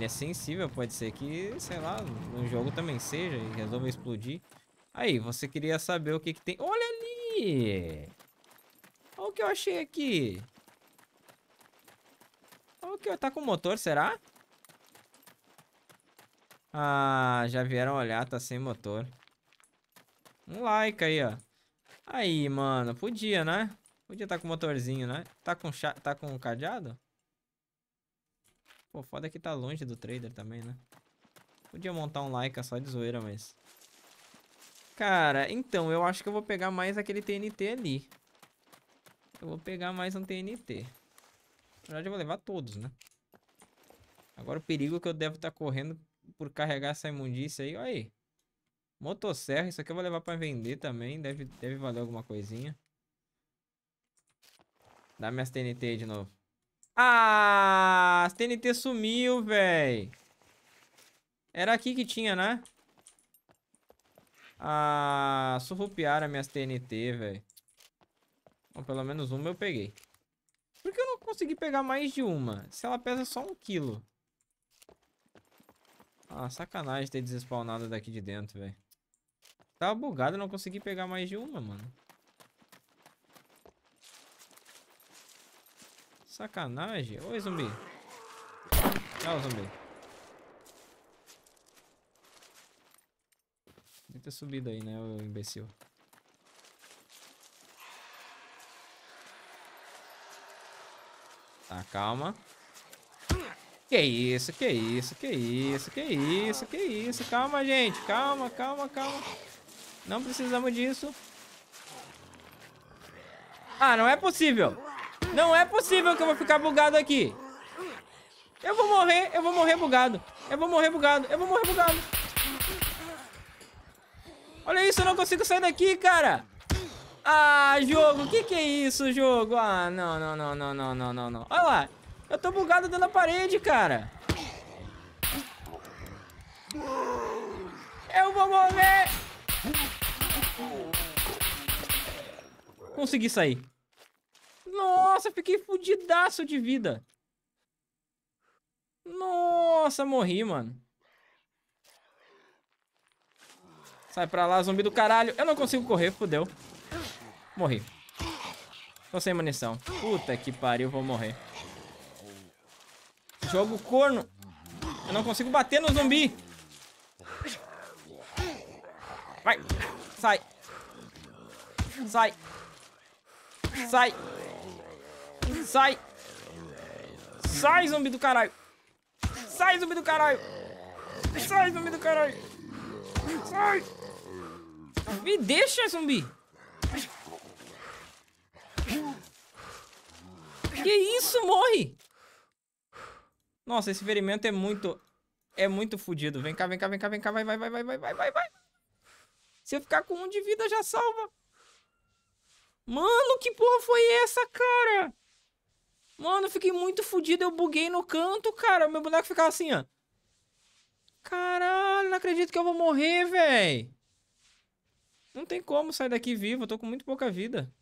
Ele é sensível, pode ser que, sei lá, no jogo também seja e resolva explodir. Aí, você queria saber o que que tem... Olha ali! Olha o que eu achei aqui. Olha o que... Tá com motor, será? Ah, já vieram olhar, tá sem motor. Um like aí, ó. Aí, mano, podia, né? Podia estar tá com motorzinho, né? Tá com, cha... tá com cadeado? Pô, foda que tá longe do trader também, né? Podia montar um Laika só de zoeira, mas... Cara, então, eu acho que eu vou pegar mais aquele TNT ali. Eu vou pegar mais um TNT. Na verdade, eu vou levar todos, né? Agora o perigo que eu devo estar tá correndo por carregar essa imundícia aí, olha aí. Motosserra, isso aqui eu vou levar pra vender também. Deve, deve valer alguma coisinha. Dá minhas TNT aí de novo. Ah, as TNT sumiu, velho. Era aqui que tinha, né? Ah, surrupiaram minhas TNT, velho. Bom, pelo menos uma eu peguei. Por que eu não consegui pegar mais de uma? Se ela pesa só um quilo. Ah, sacanagem ter desespawnado daqui de dentro, velho. Tava bugado, eu não consegui pegar mais de uma, mano. Sacanagem. Oi, zumbi. Tchau, zumbi. Deve ter subido aí, né, o imbecil. Tá, calma. Que isso, que isso, que isso, que isso, que isso. Calma, gente. Calma, calma, calma. Não precisamos disso. Ah, não é possível. Não é possível que eu vou ficar bugado aqui. Eu vou morrer, eu vou morrer bugado. Eu vou morrer bugado, eu vou morrer bugado. Olha isso, eu não consigo sair daqui, cara. Ah, jogo, que que é isso, jogo? Ah, não, não, não, não, não, não, não, não. Olha lá, eu tô bugado dentro da parede, cara. Eu vou morrer. Consegui sair. Nossa, fiquei fudidaço de vida. Nossa, morri, mano. Sai pra lá, zumbi do caralho. Eu não consigo correr, fudeu. Morri. Tô sem munição. Puta que pariu, vou morrer. Jogo corno. Eu não consigo bater no zumbi. Vai. Sai. Sai. Sai. Sai! Sai, zumbi do caralho! Sai, zumbi do caralho! Sai, zumbi do caralho! Sai! Me deixa, zumbi! Que isso, morre! Nossa, esse ferimento é muito... É muito fodido. Vem cá, vem cá, vem cá, vem cá. Vai, vai, vai, vai, vai, vai, vai, vai. Se eu ficar com um de vida, já salva. Mano, que porra foi essa, cara? Mano, eu fiquei muito fodido, eu buguei no canto, cara. Meu boneco ficava assim, ó. Caralho, não acredito que eu vou morrer, velho. Não tem como sair daqui vivo, eu tô com muito pouca vida.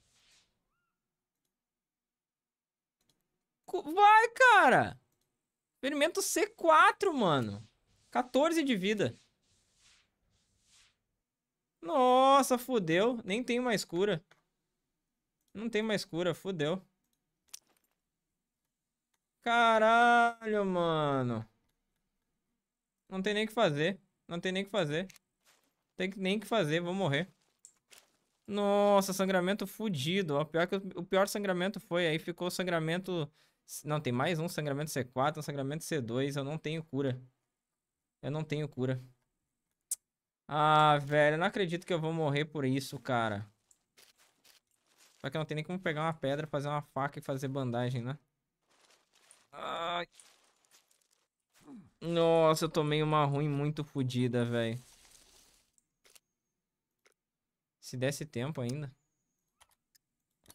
Vai, cara! Experimento C4, mano. 14 de vida. Nossa, fudeu. Nem tem mais cura. Não tem mais cura, fudeu. Caralho, mano. Não tem nem o que fazer. Não tem nem o que fazer. Tem nem o que fazer, vou morrer. Nossa, sangramento fudido. O pior, que, o pior sangramento foi. Aí ficou sangramento... Não, tem mais um sangramento C4, um sangramento C2. Eu não tenho cura. Eu não tenho cura. Ah, velho, eu não acredito que eu vou morrer por isso, cara. Só que eu não tenho nem como pegar uma pedra, fazer uma faca e fazer bandagem, né? Ai. Nossa, eu tomei uma ruim muito fodida, velho. Se desse tempo ainda.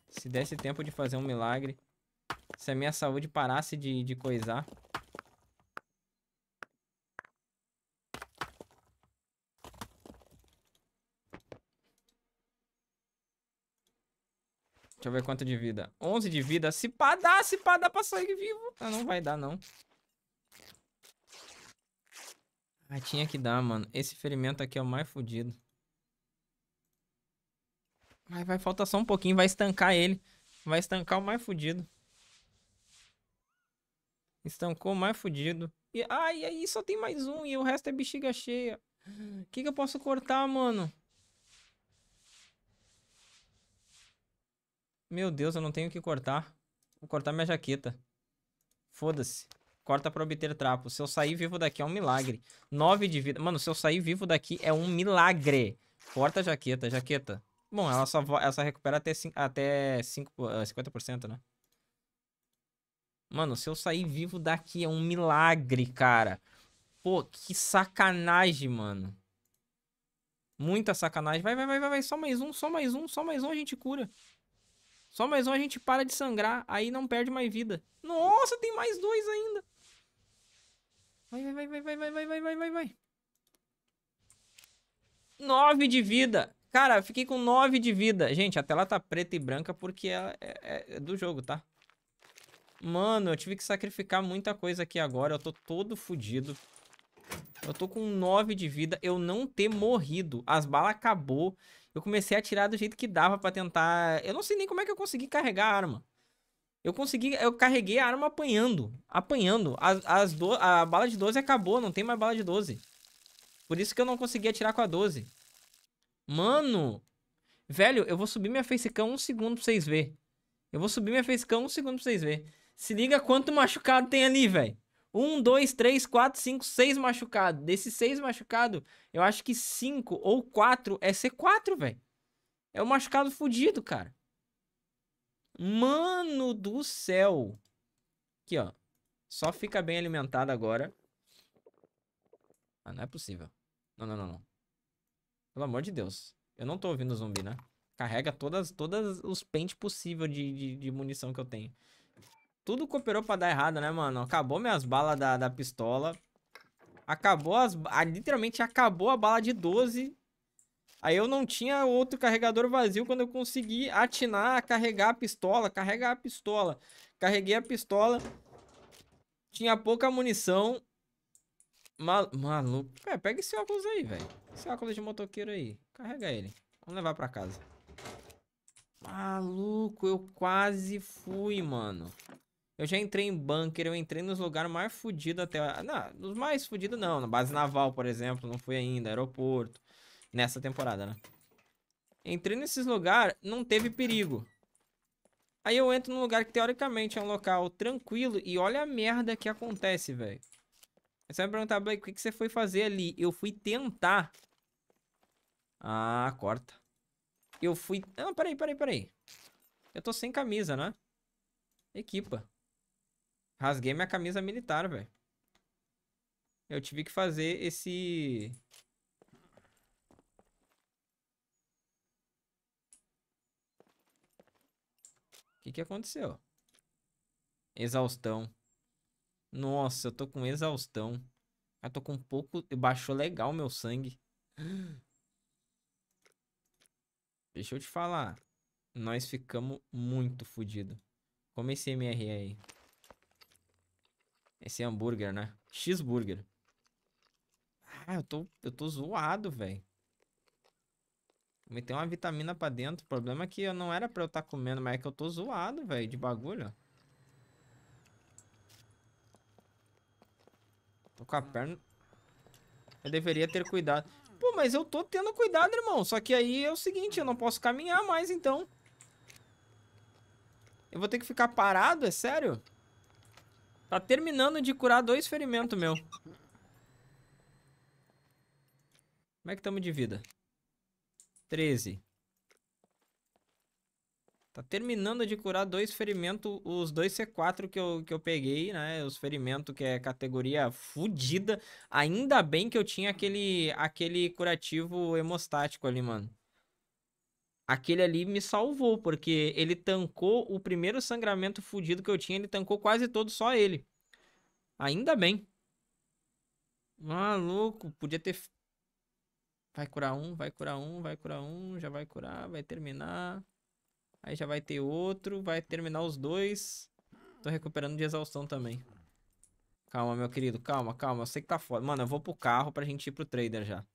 Se desse tempo de fazer um milagre. Se a minha saúde parasse de, de coisar. Deixa eu ver quanto de vida. 11 de vida. Se pá, dá. Se pá, dá pra sair vivo. Ah, não vai dar, não. Ah, tinha que dar, mano. Esse ferimento aqui é o mais fodido. Mas vai faltar só um pouquinho. Vai estancar ele. Vai estancar o mais fodido. Estancou o mais fodido. E, ah, e aí só tem mais um. E o resto é bexiga cheia. O que, que eu posso cortar, mano? Meu Deus, eu não tenho o que cortar. Vou cortar minha jaqueta. Foda-se. Corta pra obter trapo. Se eu sair vivo daqui é um milagre. Nove de vida. Mano, se eu sair vivo daqui é um milagre. Corta a jaqueta, jaqueta. Bom, ela só, ela só recupera até, cinco, até 5, 50%, né? Mano, se eu sair vivo daqui é um milagre, cara. Pô, que sacanagem, mano. Muita sacanagem. Vai, vai, vai, vai, vai. Só mais um, só mais um, só mais um a gente cura. Só mais um a gente para de sangrar, aí não perde mais vida. Nossa, tem mais dois ainda. Vai, vai, vai, vai, vai, vai, vai, vai, vai, vai. Nove de vida. Cara, fiquei com nove de vida. Gente, a tela tá preta e branca porque é, é, é, é do jogo, tá? Mano, eu tive que sacrificar muita coisa aqui agora. Eu tô todo fudido. Eu tô com 9 de vida. Eu não ter morrido. As balas acabou eu comecei a atirar do jeito que dava para tentar. Eu não sei nem como é que eu consegui carregar a arma. Eu consegui, eu carreguei a arma apanhando, apanhando. As, as do, a bala de 12 acabou, não tem mais bala de 12. Por isso que eu não consegui atirar com a 12. Mano, velho, eu vou subir minha facecam um segundo pra vocês verem. Eu vou subir minha facecam um segundo pra vocês verem. Se liga quanto machucado tem ali, velho. Um, dois, três, quatro, cinco, seis machucados. Desses seis machucados, eu acho que cinco ou quatro é c quatro velho. É o um machucado fudido, cara. Mano do céu. Aqui, ó. Só fica bem alimentado agora. Ah, não é possível. Não, não, não, não. Pelo amor de Deus. Eu não tô ouvindo zumbi, né? Carrega todas, todas os pentes possíveis de, de, de munição que eu tenho. Tudo cooperou pra dar errado, né, mano? Acabou minhas balas da, da pistola. Acabou as... Ah, literalmente acabou a bala de 12. Aí eu não tinha outro carregador vazio quando eu consegui atinar carregar a pistola. Carregar a pistola. Carreguei a pistola. Tinha pouca munição. Mal... Maluco. É, pega esse óculos aí, velho. Esse óculos de motoqueiro aí. Carrega ele. Vamos levar pra casa. Maluco, eu quase fui, mano. Eu já entrei em bunker, eu entrei nos lugares mais fodidos até. Não, nos mais fodidos não. Na base naval, por exemplo, não fui ainda. Aeroporto. Nessa temporada, né? Entrei nesses lugares, não teve perigo. Aí eu entro num lugar que teoricamente é um local tranquilo e olha a merda que acontece, velho. Você vai me perguntar, Blake, o que, que você foi fazer ali? Eu fui tentar. Ah, corta. Eu fui. Não, peraí, peraí, peraí. Eu tô sem camisa, né? Equipa. Rasguei minha camisa militar, velho. Eu tive que fazer esse... O que, que aconteceu? Exaustão. Nossa, eu tô com exaustão. Eu tô com um pouco... Baixou legal meu sangue. Deixa eu te falar. Nós ficamos muito fodidos. Como esse MR aí? Esse hambúrguer, né? Cheeseburger. Ah, eu tô, eu tô zoado, velho. Meteu uma vitamina pra dentro. O problema é que eu não era pra eu estar tá comendo, mas é que eu tô zoado, velho, de bagulho. Tô com a perna... Eu deveria ter cuidado. Pô, mas eu tô tendo cuidado, irmão. Só que aí é o seguinte, eu não posso caminhar mais, então. Eu vou ter que ficar parado, é sério? Tá terminando de curar dois ferimentos, meu. Como é que estamos de vida? 13. Tá terminando de curar dois ferimentos, os dois C4 que eu, que eu peguei, né? Os ferimentos que é categoria fudida. Ainda bem que eu tinha aquele, aquele curativo hemostático ali, mano aquele ali me salvou, porque ele tancou o primeiro sangramento fudido que eu tinha, ele tancou quase todo, só ele. Ainda bem. Maluco, podia ter. Vai curar um, vai curar um, vai curar um, já vai curar, vai terminar. Aí já vai ter outro, vai terminar os dois. Tô recuperando de exaustão também. Calma, meu querido, calma, calma. Eu sei que tá foda. Mano, eu vou pro carro pra gente ir pro trader já.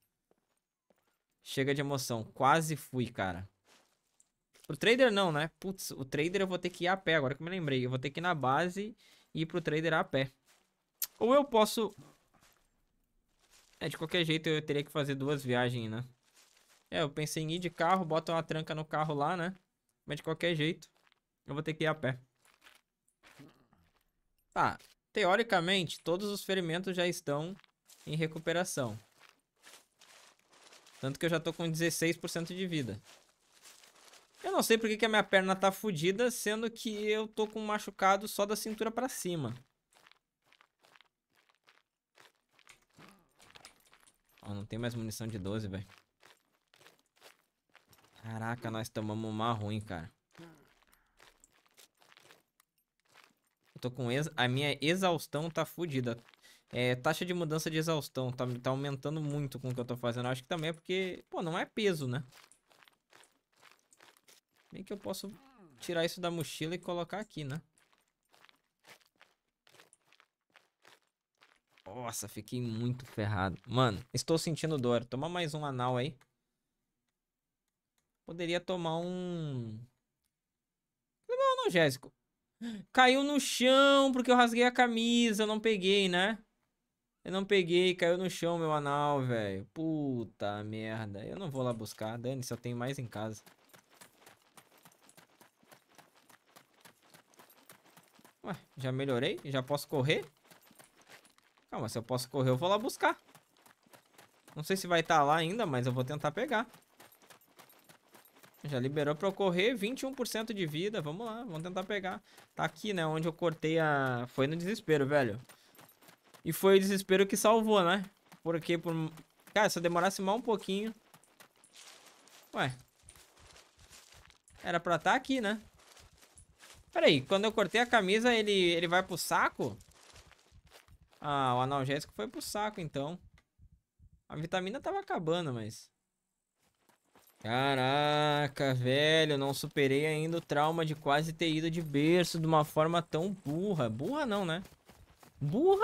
Chega de emoção. Quase fui, cara. Pro trader não, né? Putz, o trader eu vou ter que ir a pé, agora que eu me lembrei. Eu vou ter que ir na base e ir pro trader a pé. Ou eu posso... É, de qualquer jeito eu teria que fazer duas viagens, né? É, eu pensei em ir de carro, bota uma tranca no carro lá, né? Mas de qualquer jeito, eu vou ter que ir a pé. Tá, teoricamente, todos os ferimentos já estão em recuperação. Tanto que eu já tô com 16% de vida. Eu não sei porque que a minha perna tá fodida, sendo que eu tô com um machucado só da cintura pra cima. Ó, não tem mais munição de 12, velho. Caraca, nós tomamos uma ruim, cara. Eu tô com... A minha exaustão tá fodida. É, taxa de mudança de exaustão tá, tá aumentando muito com o que eu tô fazendo. acho que também é porque... Pô, não é peso, né? Bem que eu posso tirar isso da mochila e colocar aqui, né? Nossa, fiquei muito ferrado. Mano, estou sentindo dor. Toma mais um anal aí. Poderia tomar um... Cadê analgésico? Caiu no chão porque eu rasguei a camisa. Eu não peguei, né? Eu não peguei. Caiu no chão meu anal, velho. Puta merda. Eu não vou lá buscar. Dani, eu tenho mais em casa. Ué, já melhorei? Já posso correr? Calma, se eu posso correr, eu vou lá buscar. Não sei se vai estar tá lá ainda, mas eu vou tentar pegar. Já liberou pra eu correr, 21% de vida. Vamos lá, vamos tentar pegar. Tá aqui, né, onde eu cortei a... Foi no desespero, velho. E foi o desespero que salvou, né? Porque, por... cara, se eu demorasse mal um pouquinho... Ué. Era pra estar tá aqui, né? Peraí, quando eu cortei a camisa, ele, ele vai pro saco? Ah, o analgésico foi pro saco, então. A vitamina tava acabando, mas... Caraca, velho, não superei ainda o trauma de quase ter ido de berço de uma forma tão burra. Burra não, né? Burra...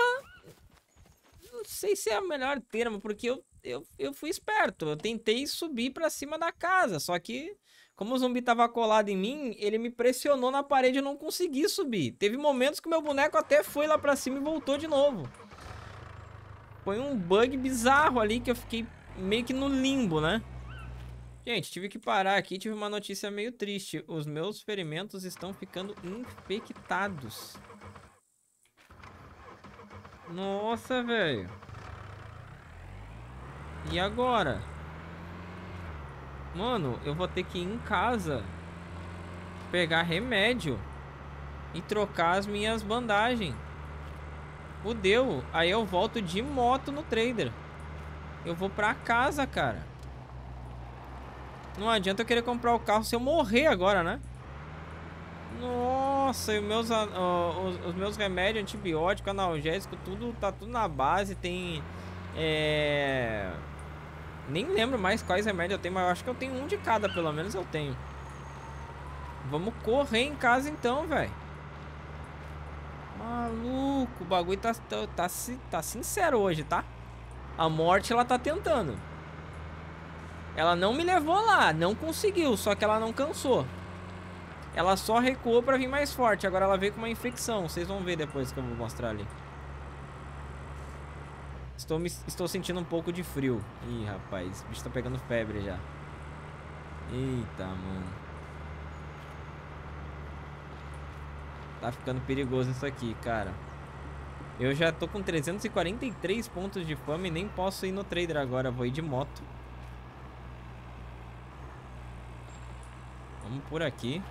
Não sei se é o melhor termo, porque eu, eu, eu fui esperto. Eu tentei subir pra cima da casa, só que... Como o zumbi tava colado em mim, ele me pressionou na parede e eu não consegui subir. Teve momentos que meu boneco até foi lá pra cima e voltou de novo. Foi um bug bizarro ali que eu fiquei meio que no limbo, né? Gente, tive que parar aqui, tive uma notícia meio triste. Os meus ferimentos estão ficando infectados. Nossa, velho. E agora? Mano, eu vou ter que ir em casa pegar remédio e trocar as minhas bandagens. Fudeu. Aí eu volto de moto no trader. Eu vou pra casa, cara. Não adianta eu querer comprar o carro se eu morrer agora, né? Nossa, e meus, uh, os, os, meus remédios, antibiótico, analgésico, tudo tá tudo na base. Tem. É nem lembro mais quais remédios eu tenho, mas eu acho que eu tenho um de cada, pelo menos eu tenho. Vamos correr em casa então, velho. Maluco, o bagulho tá, tá, tá, tá sincero hoje, tá? A morte, ela tá tentando. Ela não me levou lá, não conseguiu, só que ela não cansou. Ela só recuou pra vir mais forte, agora ela veio com uma infecção. Vocês vão ver depois que eu vou mostrar ali. Estou, me, estou sentindo um pouco de frio. Ih, rapaz, o bicho tá pegando febre já. Eita, mano. Tá ficando perigoso isso aqui, cara. Eu já tô com 343 pontos de fama e nem posso ir no trader agora. Vou ir de moto. Vamos por aqui.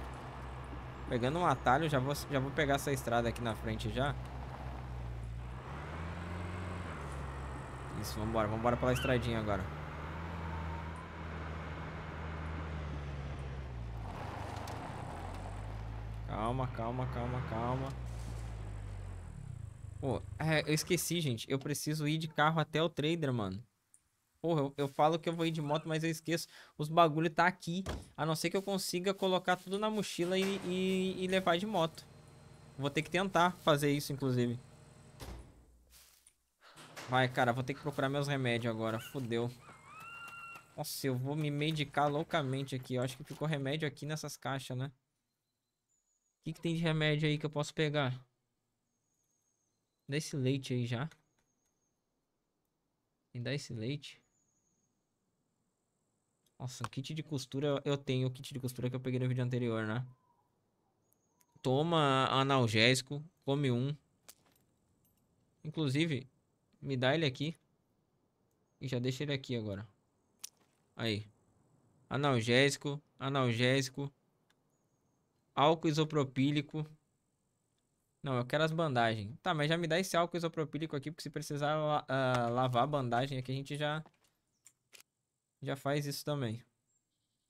Pegando um atalho, já vou, já vou pegar essa estrada aqui na frente já. Já. Isso, vambora, vambora pela estradinha agora. Calma, calma, calma, calma. Pô, é, eu esqueci, gente. Eu preciso ir de carro até o trader, mano. Porra, eu, eu, falo que eu vou ir de moto, mas eu esqueço. Os bagulho tá aqui. A não ser que eu consiga colocar tudo na mochila e, e, e levar de moto. Vou ter que tentar fazer isso, inclusive. Vai, cara, vou ter que procurar meus remédios agora. Fudeu. Nossa, eu vou me medicar loucamente aqui. Eu acho que ficou remédio aqui nessas caixas, né? O que, que tem de remédio aí que eu posso pegar? Dá esse leite aí já. Me dá esse leite. Nossa, um kit de costura. Eu tenho o kit de costura que eu peguei no vídeo anterior, né? Toma analgésico. Come um. Inclusive, me dá ele aqui. E já deixa ele aqui agora. Aí. Analgésico, analgésico. Álcool isopropílico. Não, eu quero as bandagens. Tá, mas já me dá esse álcool isopropílico aqui, porque se precisar uh, lavar a bandagem aqui, a gente já... Já faz isso também. O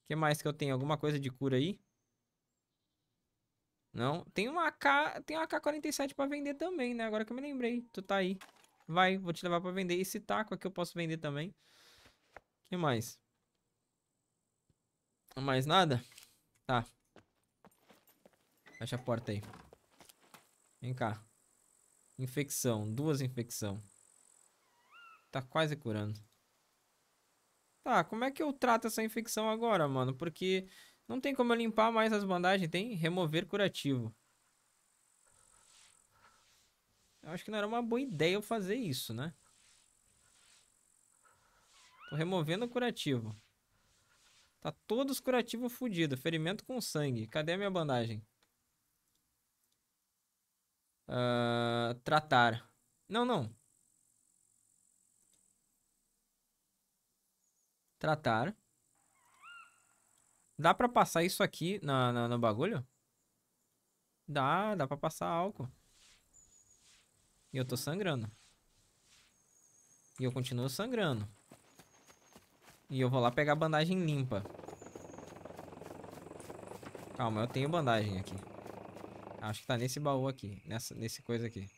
que mais que eu tenho? Alguma coisa de cura aí? Não? Tem uma AK, tem uma AK-47 pra vender também, né? Agora que eu me lembrei. Tu tá aí. Vai, vou te levar para vender. Esse taco aqui eu posso vender também. que mais? Mais nada? Tá. Fecha a porta aí. Vem cá. Infecção. Duas infecção. Tá quase curando. Tá, como é que eu trato essa infecção agora, mano? Porque não tem como eu limpar mais as bandagens. Tem remover curativo. Eu acho que não era uma boa ideia eu fazer isso, né? Tô removendo o curativo. Tá todos curativos fodidos. Ferimento com sangue. Cadê a minha bandagem? Uh, tratar. Não, não. Tratar. Dá pra passar isso aqui na, na, no bagulho? Dá, dá pra passar álcool. E eu tô sangrando. E eu continuo sangrando. E eu vou lá pegar a bandagem limpa. Calma, eu tenho bandagem aqui. Acho que tá nesse baú aqui. Nessa, nesse coisa aqui.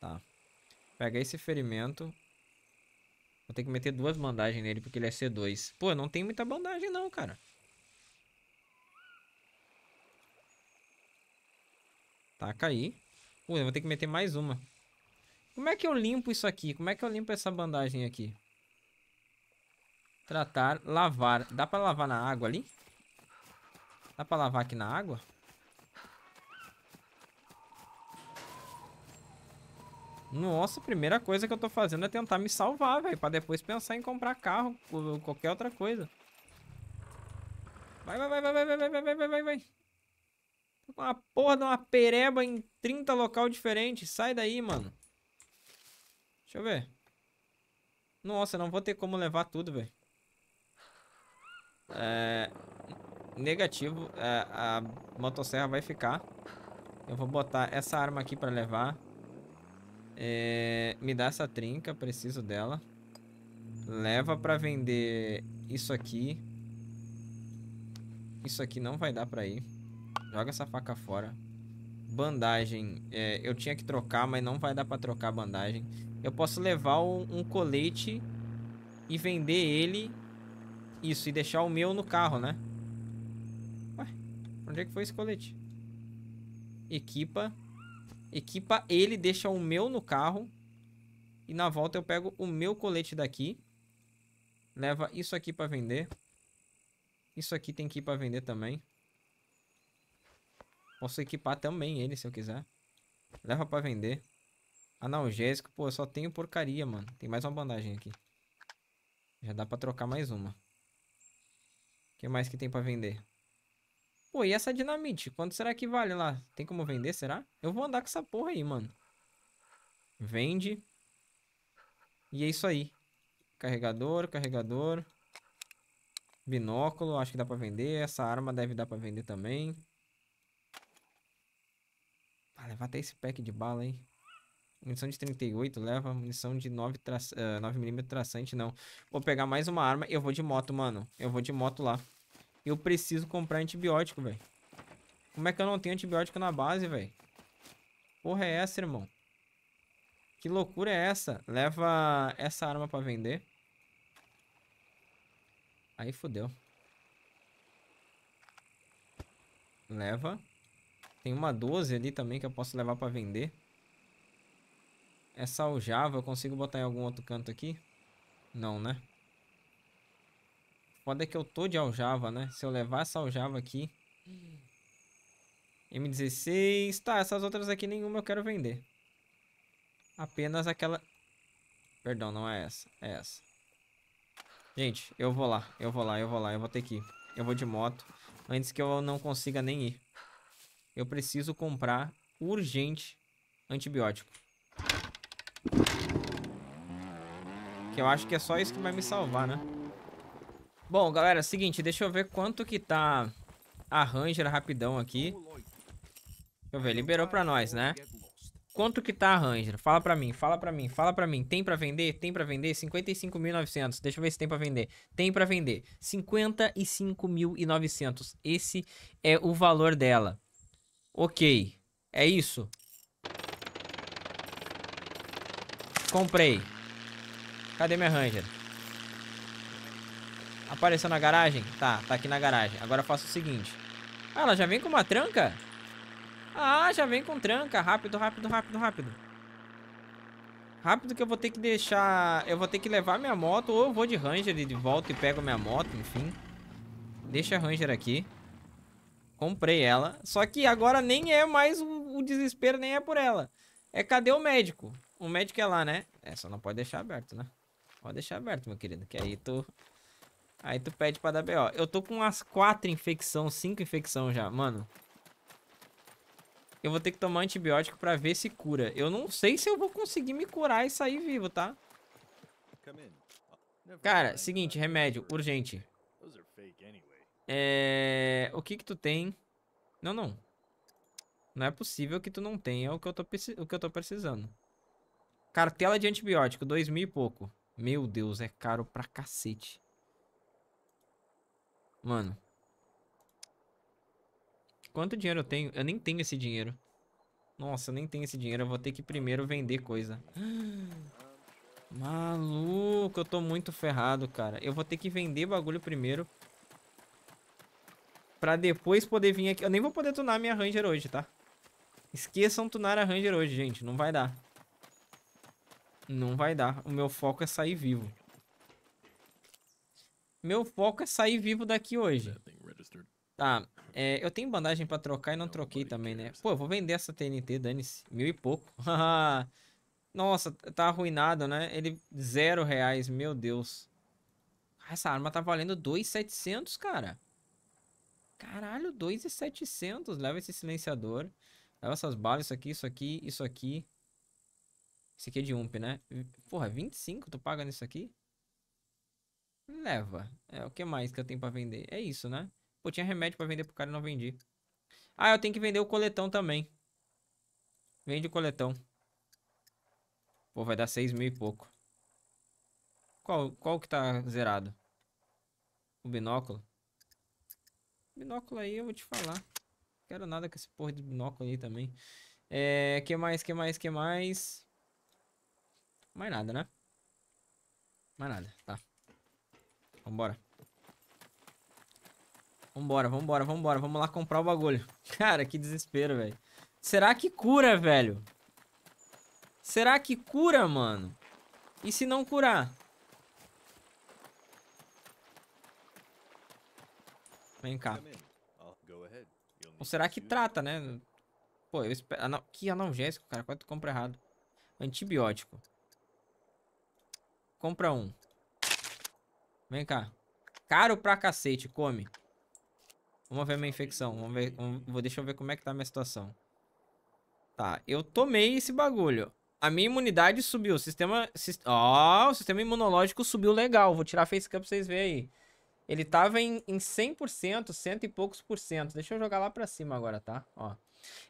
Tá. Pega esse ferimento. Vou ter que meter duas bandagens nele, porque ele é C2. Pô, não tem muita bandagem não, cara. tá aí. Pô, eu vou ter que meter mais uma. Como é que eu limpo isso aqui? Como é que eu limpo essa bandagem aqui? Tratar, lavar. Dá pra lavar na água ali? Dá pra lavar aqui na água? Nossa, a primeira coisa que eu tô fazendo é tentar me salvar, velho. Pra depois pensar em comprar carro ou qualquer outra coisa. Vai, vai, vai, vai, vai, vai, vai, vai, vai, vai, vai. Uma porra de uma pereba em 30 local diferentes. Sai daí, mano. Deixa eu ver. Nossa, não vou ter como levar tudo, velho. É... Negativo. É, a motosserra vai ficar. Eu vou botar essa arma aqui pra levar. É... Me dá essa trinca, preciso dela. Leva pra vender isso aqui. Isso aqui não vai dar pra ir. Joga essa faca fora. Bandagem. É, eu tinha que trocar, mas não vai dar pra trocar a bandagem. Eu posso levar um, um colete e vender ele. Isso, e deixar o meu no carro, né? Ué, onde é que foi esse colete? Equipa. Equipa ele, deixa o meu no carro. E na volta eu pego o meu colete daqui. Leva isso aqui pra vender. Isso aqui tem que ir pra vender também. Posso equipar também ele se eu quiser. Leva pra vender. Analgésico. Pô, eu só tenho porcaria, mano. Tem mais uma bandagem aqui. Já dá pra trocar mais uma. O que mais que tem pra vender? Pô, e essa dinamite? Quanto será que vale lá? Tem como vender, será? Eu vou andar com essa porra aí, mano. Vende. E é isso aí. Carregador, carregador. Binóculo, acho que dá pra vender. Essa arma deve dar pra vender também. Leva ah, levar até esse pack de bala, hein? Munição de 38 leva, munição de 9mm tra... uh, traçante não. Vou pegar mais uma arma e eu vou de moto, mano. Eu vou de moto lá. Eu preciso comprar antibiótico, velho. Como é que eu não tenho antibiótico na base, velho? Porra é essa, irmão? Que loucura é essa? Leva essa arma pra vender. Aí fodeu. Leva. Tem uma 12 ali também que eu posso levar pra vender. Essa é aljava eu consigo botar em algum outro canto aqui? Não, né? pode é que eu tô de aljava, né? Se eu levar essa aljava aqui... M16... Tá, essas outras aqui nenhuma eu quero vender. Apenas aquela... Perdão, não é essa. É essa. Gente, eu vou lá. Eu vou lá, eu vou lá. Eu vou ter que ir. Eu vou de moto. Antes que eu não consiga nem ir. Eu preciso comprar urgente antibiótico. Que eu acho que é só isso que vai me salvar, né? Bom, galera, é seguinte, deixa eu ver quanto que tá a Ranger rapidão aqui. Deixa eu ver, liberou pra nós, né? Quanto que tá a Ranger? Fala pra mim, fala pra mim, fala pra mim. Tem pra vender? Tem pra vender? 55.900. Deixa eu ver se tem pra vender. Tem pra vender. 55.900. Esse é o valor dela. Ok. É isso. Comprei. Cadê minha Ranger? Apareceu na garagem? Tá, tá aqui na garagem. Agora eu faço o seguinte. Ah, ela já vem com uma tranca? Ah, já vem com tranca. Rápido, rápido, rápido, rápido. Rápido que eu vou ter que deixar... Eu vou ter que levar minha moto ou eu vou de Ranger de volta e pego minha moto, enfim. Deixa a Ranger aqui comprei ela. Só que agora nem é mais o, o, desespero, nem é por ela. É cadê o médico? O médico é lá, né? É, só não pode deixar aberto, né? Pode deixar aberto, meu querido, que aí tu... Aí tu pede pra dar B.O. Eu tô com umas quatro infecção, cinco infecção já, mano. Eu vou ter que tomar antibiótico pra ver se cura. Eu não sei se eu vou conseguir me curar e sair vivo, tá? Oh, Cara, seguinte, remédio, urgente. É... O que que tu tem? Não, não. Não é possível que tu não tenha o que eu tô, o que eu tô precisando. Cartela de antibiótico, dois mil e pouco. Meu Deus, é caro pra cacete. Mano. Quanto dinheiro eu tenho? Eu nem tenho esse dinheiro. Nossa, eu nem tenho esse dinheiro. Eu vou ter que primeiro vender coisa. Maluco, eu tô muito ferrado, cara. Eu vou ter que vender bagulho primeiro Pra depois poder vir aqui. Eu nem vou poder tunar minha Ranger hoje, tá? Esqueçam tunar a Ranger hoje, gente. Não vai dar. Não vai dar. O meu foco é sair vivo. Meu foco é sair vivo daqui hoje. Tá. É, eu tenho bandagem pra trocar e não troquei também, né? Pô, eu vou vender essa TNT, dane-se. Mil e pouco. Nossa, tá arruinado, né? Ele... Zero reais, meu Deus. Essa arma tá valendo 2,700, cara. Caralho, 2,700. Leva esse silenciador. Leva essas balas, isso aqui, isso aqui, isso aqui. Isso aqui é de ump, né? Porra, 25 tu paga nisso aqui? Leva. É, o que mais que eu tenho pra vender? É isso, né? Pô, tinha remédio pra vender pro cara e não vendi. Ah, eu tenho que vender o coletão também. Vende o coletão. Pô, vai dar 6 mil e pouco. Qual, qual que tá zerado? O binóculo? Binóculo aí eu vou te falar. quero nada com esse porra de binóculo aí também. É, que mais, que mais, que mais? Mais nada, né? Mais nada, tá. Vambora. Vambora, vambora, vambora. Vamos lá comprar o bagulho. Cara, que desespero, velho. Será que cura, velho? Será que cura, mano? E se não curar? Vem cá. Ou será que trata, né? Pô, eu espero... Anal... Que analgésico, cara. Quase tu compra errado. Antibiótico. Compra um. Vem cá. Caro pra cacete, come. Vamos ver minha infecção. Vamos ver, vamos, deixa eu ver como é que tá a minha situação. Tá, eu tomei esse bagulho. A minha imunidade subiu. O sistema... Ó, oh, o sistema imunológico subiu legal. Vou tirar a facecam pra vocês verem aí. Ele tava em, em 100%, cento e poucos por cento. Deixa eu jogar lá pra cima agora, tá? Ó.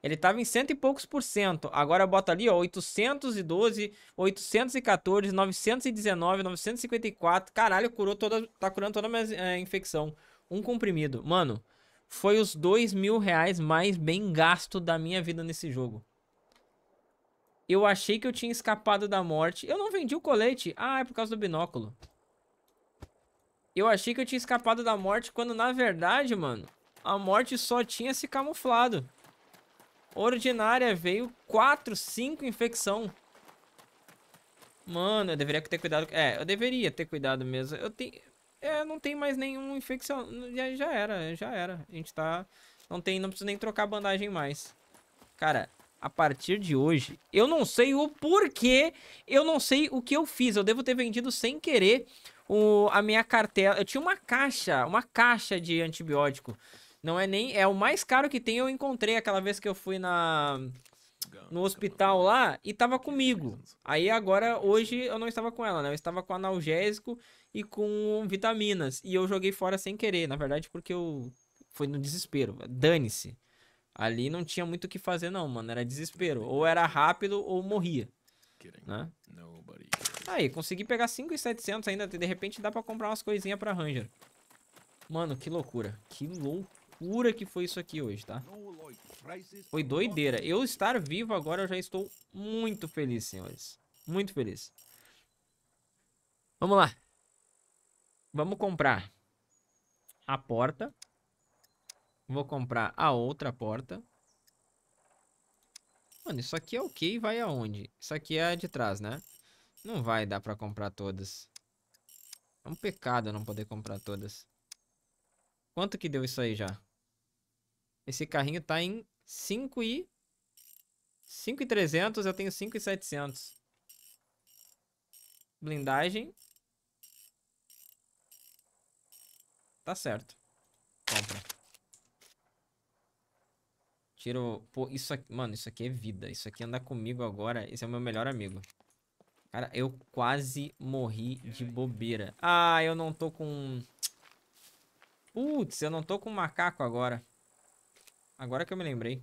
Ele tava em cento e poucos por cento. Agora bota ali, ó, 812, 814, 919, 954. Caralho, curou toda, tá curando toda a minha é, infecção. Um comprimido. Mano, foi os dois mil reais mais bem gasto da minha vida nesse jogo. Eu achei que eu tinha escapado da morte. Eu não vendi o colete. Ah, é por causa do binóculo. Eu achei que eu tinha escapado da morte quando, na verdade, mano, a morte só tinha se camuflado. Ordinária veio 4, 5 infecção. Mano, eu deveria ter cuidado. É, eu deveria ter cuidado mesmo. Eu tenho... É, não tem mais nenhum infecção. Já, já era, já era. A gente tá... Não tem... Não precisa nem trocar a bandagem mais. Cara, a partir de hoje, eu não sei o porquê. Eu não sei o que eu fiz. Eu devo ter vendido sem querer o, a minha cartela. Eu tinha uma caixa, uma caixa de antibiótico. Não é nem. É o mais caro que tem. Eu encontrei aquela vez que eu fui na. No hospital lá e tava comigo. Aí agora, hoje, eu não estava com ela, né? Eu estava com analgésico e com vitaminas. E eu joguei fora sem querer, na verdade, porque eu. Foi no desespero. Dane-se. Ali não tinha muito o que fazer, não, mano. Era desespero. Ou era rápido ou morria. Né? Aí, consegui pegar 5,700 ainda. De repente dá pra comprar umas coisinhas pra Ranger. Mano, que loucura. Que loucura que foi isso aqui hoje, tá? Foi doideira. Eu estar vivo agora, eu já estou muito feliz, senhores. Muito feliz. Vamos lá. Vamos comprar a porta. Vou comprar a outra porta. Mano, isso aqui é o que e vai aonde? Isso aqui é a de trás, né? Não vai dar pra comprar todas. É um pecado não poder comprar todas. Quanto que deu isso aí já? Esse carrinho tá em 5 e... 5,300. Eu tenho 5,700. Blindagem. Tá certo. Compra. Tiro. Pô, isso aqui. Mano, isso aqui é vida. Isso aqui anda comigo agora. Esse é o meu melhor amigo. Cara, eu quase morri de bobeira. Ah, eu não tô com. Putz, eu não tô com macaco agora. Agora que eu me lembrei.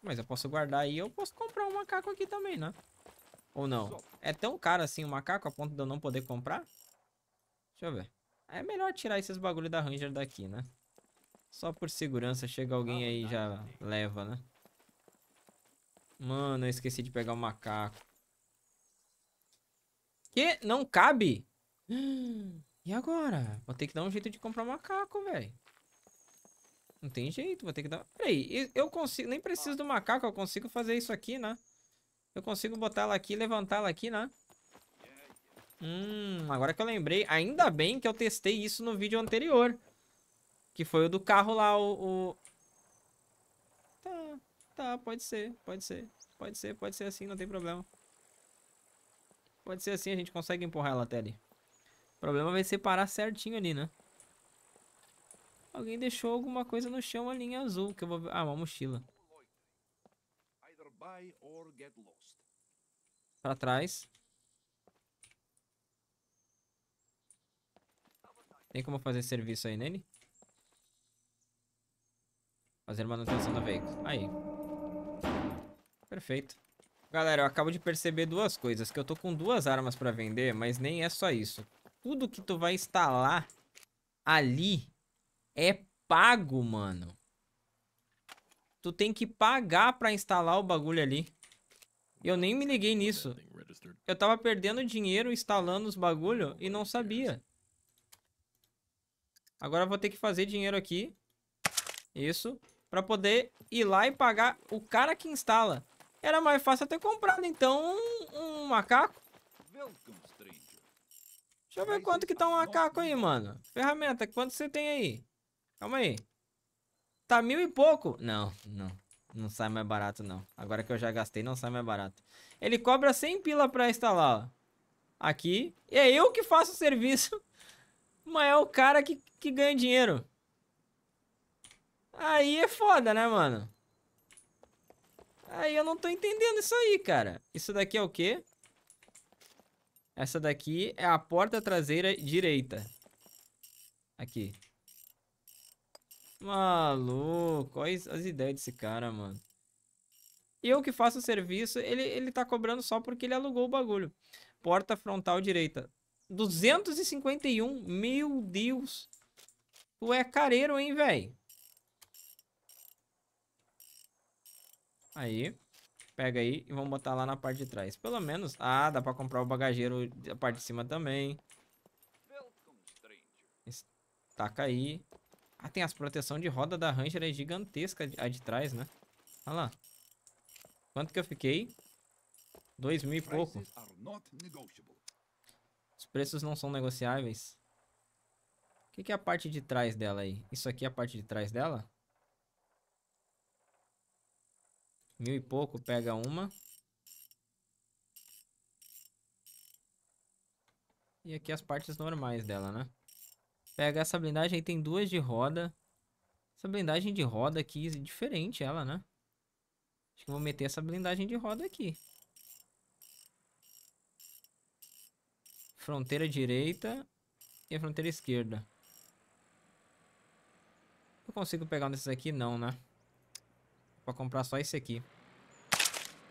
Mas eu posso guardar aí. Eu posso comprar um macaco aqui também, né? Ou não? É tão caro assim o macaco a ponto de eu não poder comprar? Deixa eu ver. É melhor tirar esses bagulho da Ranger daqui, né? Só por segurança, chega alguém aí e já leva, né? Mano, eu esqueci de pegar o macaco. Que? Não cabe? E agora? Vou ter que dar um jeito de comprar um macaco, velho. Não tem jeito, vou ter que dar... Peraí, eu consigo... Nem preciso do macaco, eu consigo fazer isso aqui, né? Eu consigo botar ela aqui, levantar ela aqui, né? Hum, agora que eu lembrei. Ainda bem que eu testei isso no vídeo anterior. Que foi o do carro lá, o... o... Tá, tá, pode ser, pode ser. Pode ser, pode ser assim, não tem problema. Pode ser assim, a gente consegue empurrar ela até ali. O problema vai ser parar certinho ali, né? Alguém deixou alguma coisa no chão a linha azul, que eu vou... Ah, uma mochila. Pra trás. Tem como fazer serviço aí nele? Fazer manutenção do veículo. Aí. Perfeito. Galera, eu acabo de perceber duas coisas. Que eu tô com duas armas pra vender, mas nem é só isso. Tudo que tu vai instalar ali é pago, mano. Tu tem que pagar pra instalar o bagulho ali. Eu nem me liguei nisso. Eu tava perdendo dinheiro instalando os bagulho e não sabia. Agora eu vou ter que fazer dinheiro aqui. Isso para poder ir lá e pagar o cara que instala. Era mais fácil ter comprado, então, um, um macaco. Deixa eu ver quanto que tá um macaco aí, mano. Ferramenta, quanto você tem aí? Calma aí. Tá mil e pouco? Não, não. Não sai mais barato, não. Agora que eu já gastei, não sai mais barato. Ele cobra 100 pila pra instalar, ó. Aqui. E é eu que faço o serviço. Mas é o cara que, que ganha dinheiro. Aí é foda, né, mano? Aí eu não tô entendendo isso aí, cara. Isso daqui é o quê? Essa daqui é a porta traseira direita. Aqui. Maluco, olha as ideias desse cara, mano. Eu que faço o serviço, ele, ele tá cobrando só porque ele alugou o bagulho. Porta frontal direita. 251, meu Deus. Tu é careiro, hein, velho? Aí. Pega aí e vamos botar lá na parte de trás. Pelo menos... Ah, dá pra comprar o bagageiro da parte de cima também. Taca aí. Ah, tem as proteção de roda da Ranger é gigantesca a de trás, né? Olha lá. Quanto que eu fiquei? Dois mil e pouco. Os preços não são negociáveis. O que, que é a parte de trás dela aí? Isso aqui é a parte de trás dela? Mil e pouco, pega uma. E aqui as partes normais dela, né? Pega essa blindagem aí, tem duas de roda. Essa blindagem de roda aqui é diferente ela, né? Acho que vou meter essa blindagem de roda aqui. Fronteira direita e a fronteira esquerda. Eu consigo pegar um desses aqui? Não, né? pra comprar só esse aqui.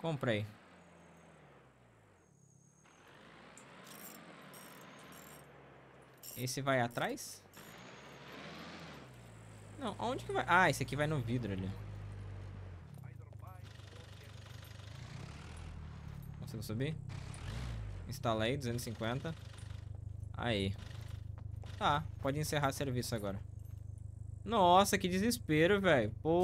Comprei. Esse vai atrás? Não, onde que vai? Ah, esse aqui vai no vidro ali. Consigo subir? Instalei, 250. Aí. Tá, pode encerrar serviço agora. Nossa, que desespero, velho. Pô,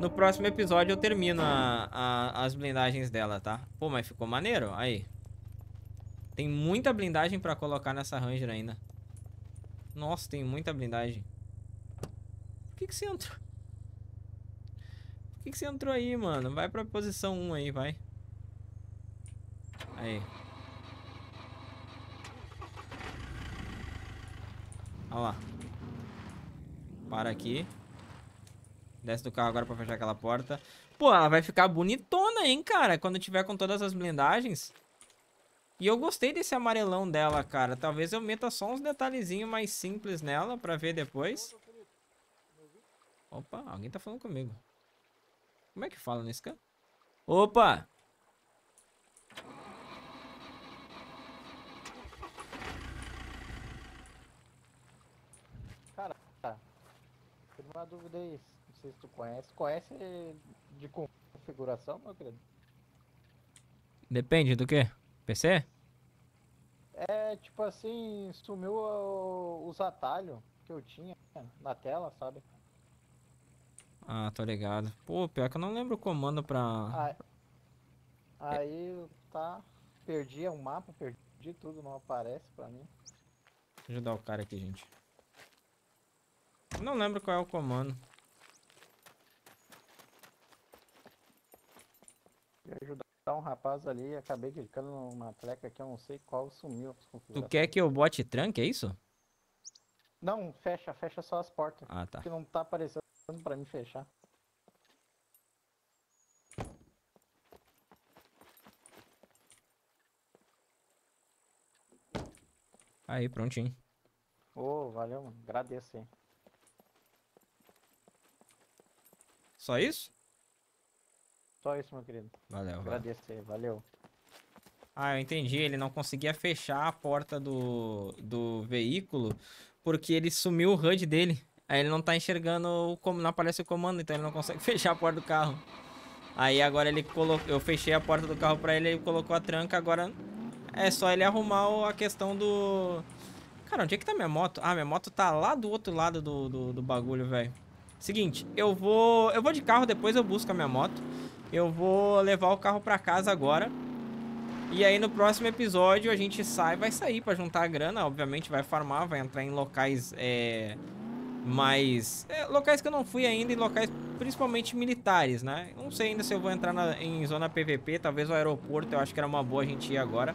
no próximo episódio eu termino a, a, as blindagens dela, tá? Pô, mas ficou maneiro? Aí. Tem muita blindagem pra colocar nessa Ranger ainda. Nossa, tem muita blindagem. Por que que você entrou? Por que que você entrou aí, mano? Vai pra posição 1 aí, vai. Aí. Olha lá. Para aqui. Desce do carro agora pra fechar aquela porta. Pô, ela vai ficar bonitona, hein, cara? Quando tiver com todas as blindagens. E eu gostei desse amarelão dela, cara. Talvez eu meta só uns detalhezinhos mais simples nela pra ver depois. Opa, alguém tá falando comigo. Como é que fala nesse cara? Opa! Uma dúvida aí, não sei se tu conhece. Conhece de configuração, meu querido? Depende do que? PC? É, tipo assim, sumiu os atalhos que eu tinha na tela, sabe? Ah, tô ligado. Pô, pior que eu não lembro o comando pra... Aí, ah, é. aí tá... Perdi o é mapa, perdi tudo, não aparece pra mim. Deixa eu ajudar o cara aqui, gente. Não lembro qual é o comando. Ia ajudar um rapaz ali e acabei clicando numa treca que eu não sei qual sumiu. Tu quer que eu bote tranque, é isso? Não, fecha, fecha só as portas. Ah, tá. Que não tá aparecendo pra mim fechar. Aí, prontinho. Ô, oh, valeu, mano. Agradeço, hein. Só isso? Só isso, meu querido. Valeu, Agradecer, valeu. Ah, eu entendi. Ele não conseguia fechar a porta do, do veículo porque ele sumiu o HUD dele. Aí ele não tá enxergando como não aparece o comando, então ele não consegue fechar a porta do carro. Aí agora ele colocou, eu fechei a porta do carro para ele, ele colocou a tranca, agora é só ele arrumar a questão do Cara, onde é que tá minha moto? Ah, minha moto tá lá do outro lado do, do, do bagulho, velho. Seguinte, eu vou, eu vou de carro, depois eu busco a minha moto. Eu vou levar o carro pra casa agora. E aí no próximo episódio a gente sai, vai sair para juntar a grana, obviamente vai farmar, vai entrar em locais é, mais... É, locais que eu não fui ainda e locais principalmente militares, né? Não sei ainda se eu vou entrar na, em zona PVP, talvez o aeroporto, eu acho que era uma boa a gente ir agora.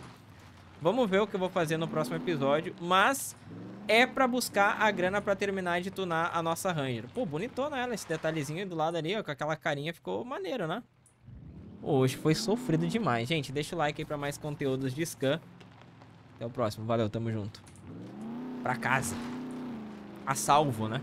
Vamos ver o que eu vou fazer no próximo episódio, mas é pra buscar a grana pra terminar de tunar a nossa Ranger. Pô, bonitona ela, esse detalhezinho do lado ali, ó, com aquela carinha ficou maneiro, né? Hoje foi sofrido demais. Gente, deixa o like aí pra mais conteúdos de scan. Até o próximo, valeu, tamo junto. Pra casa. A salvo, né?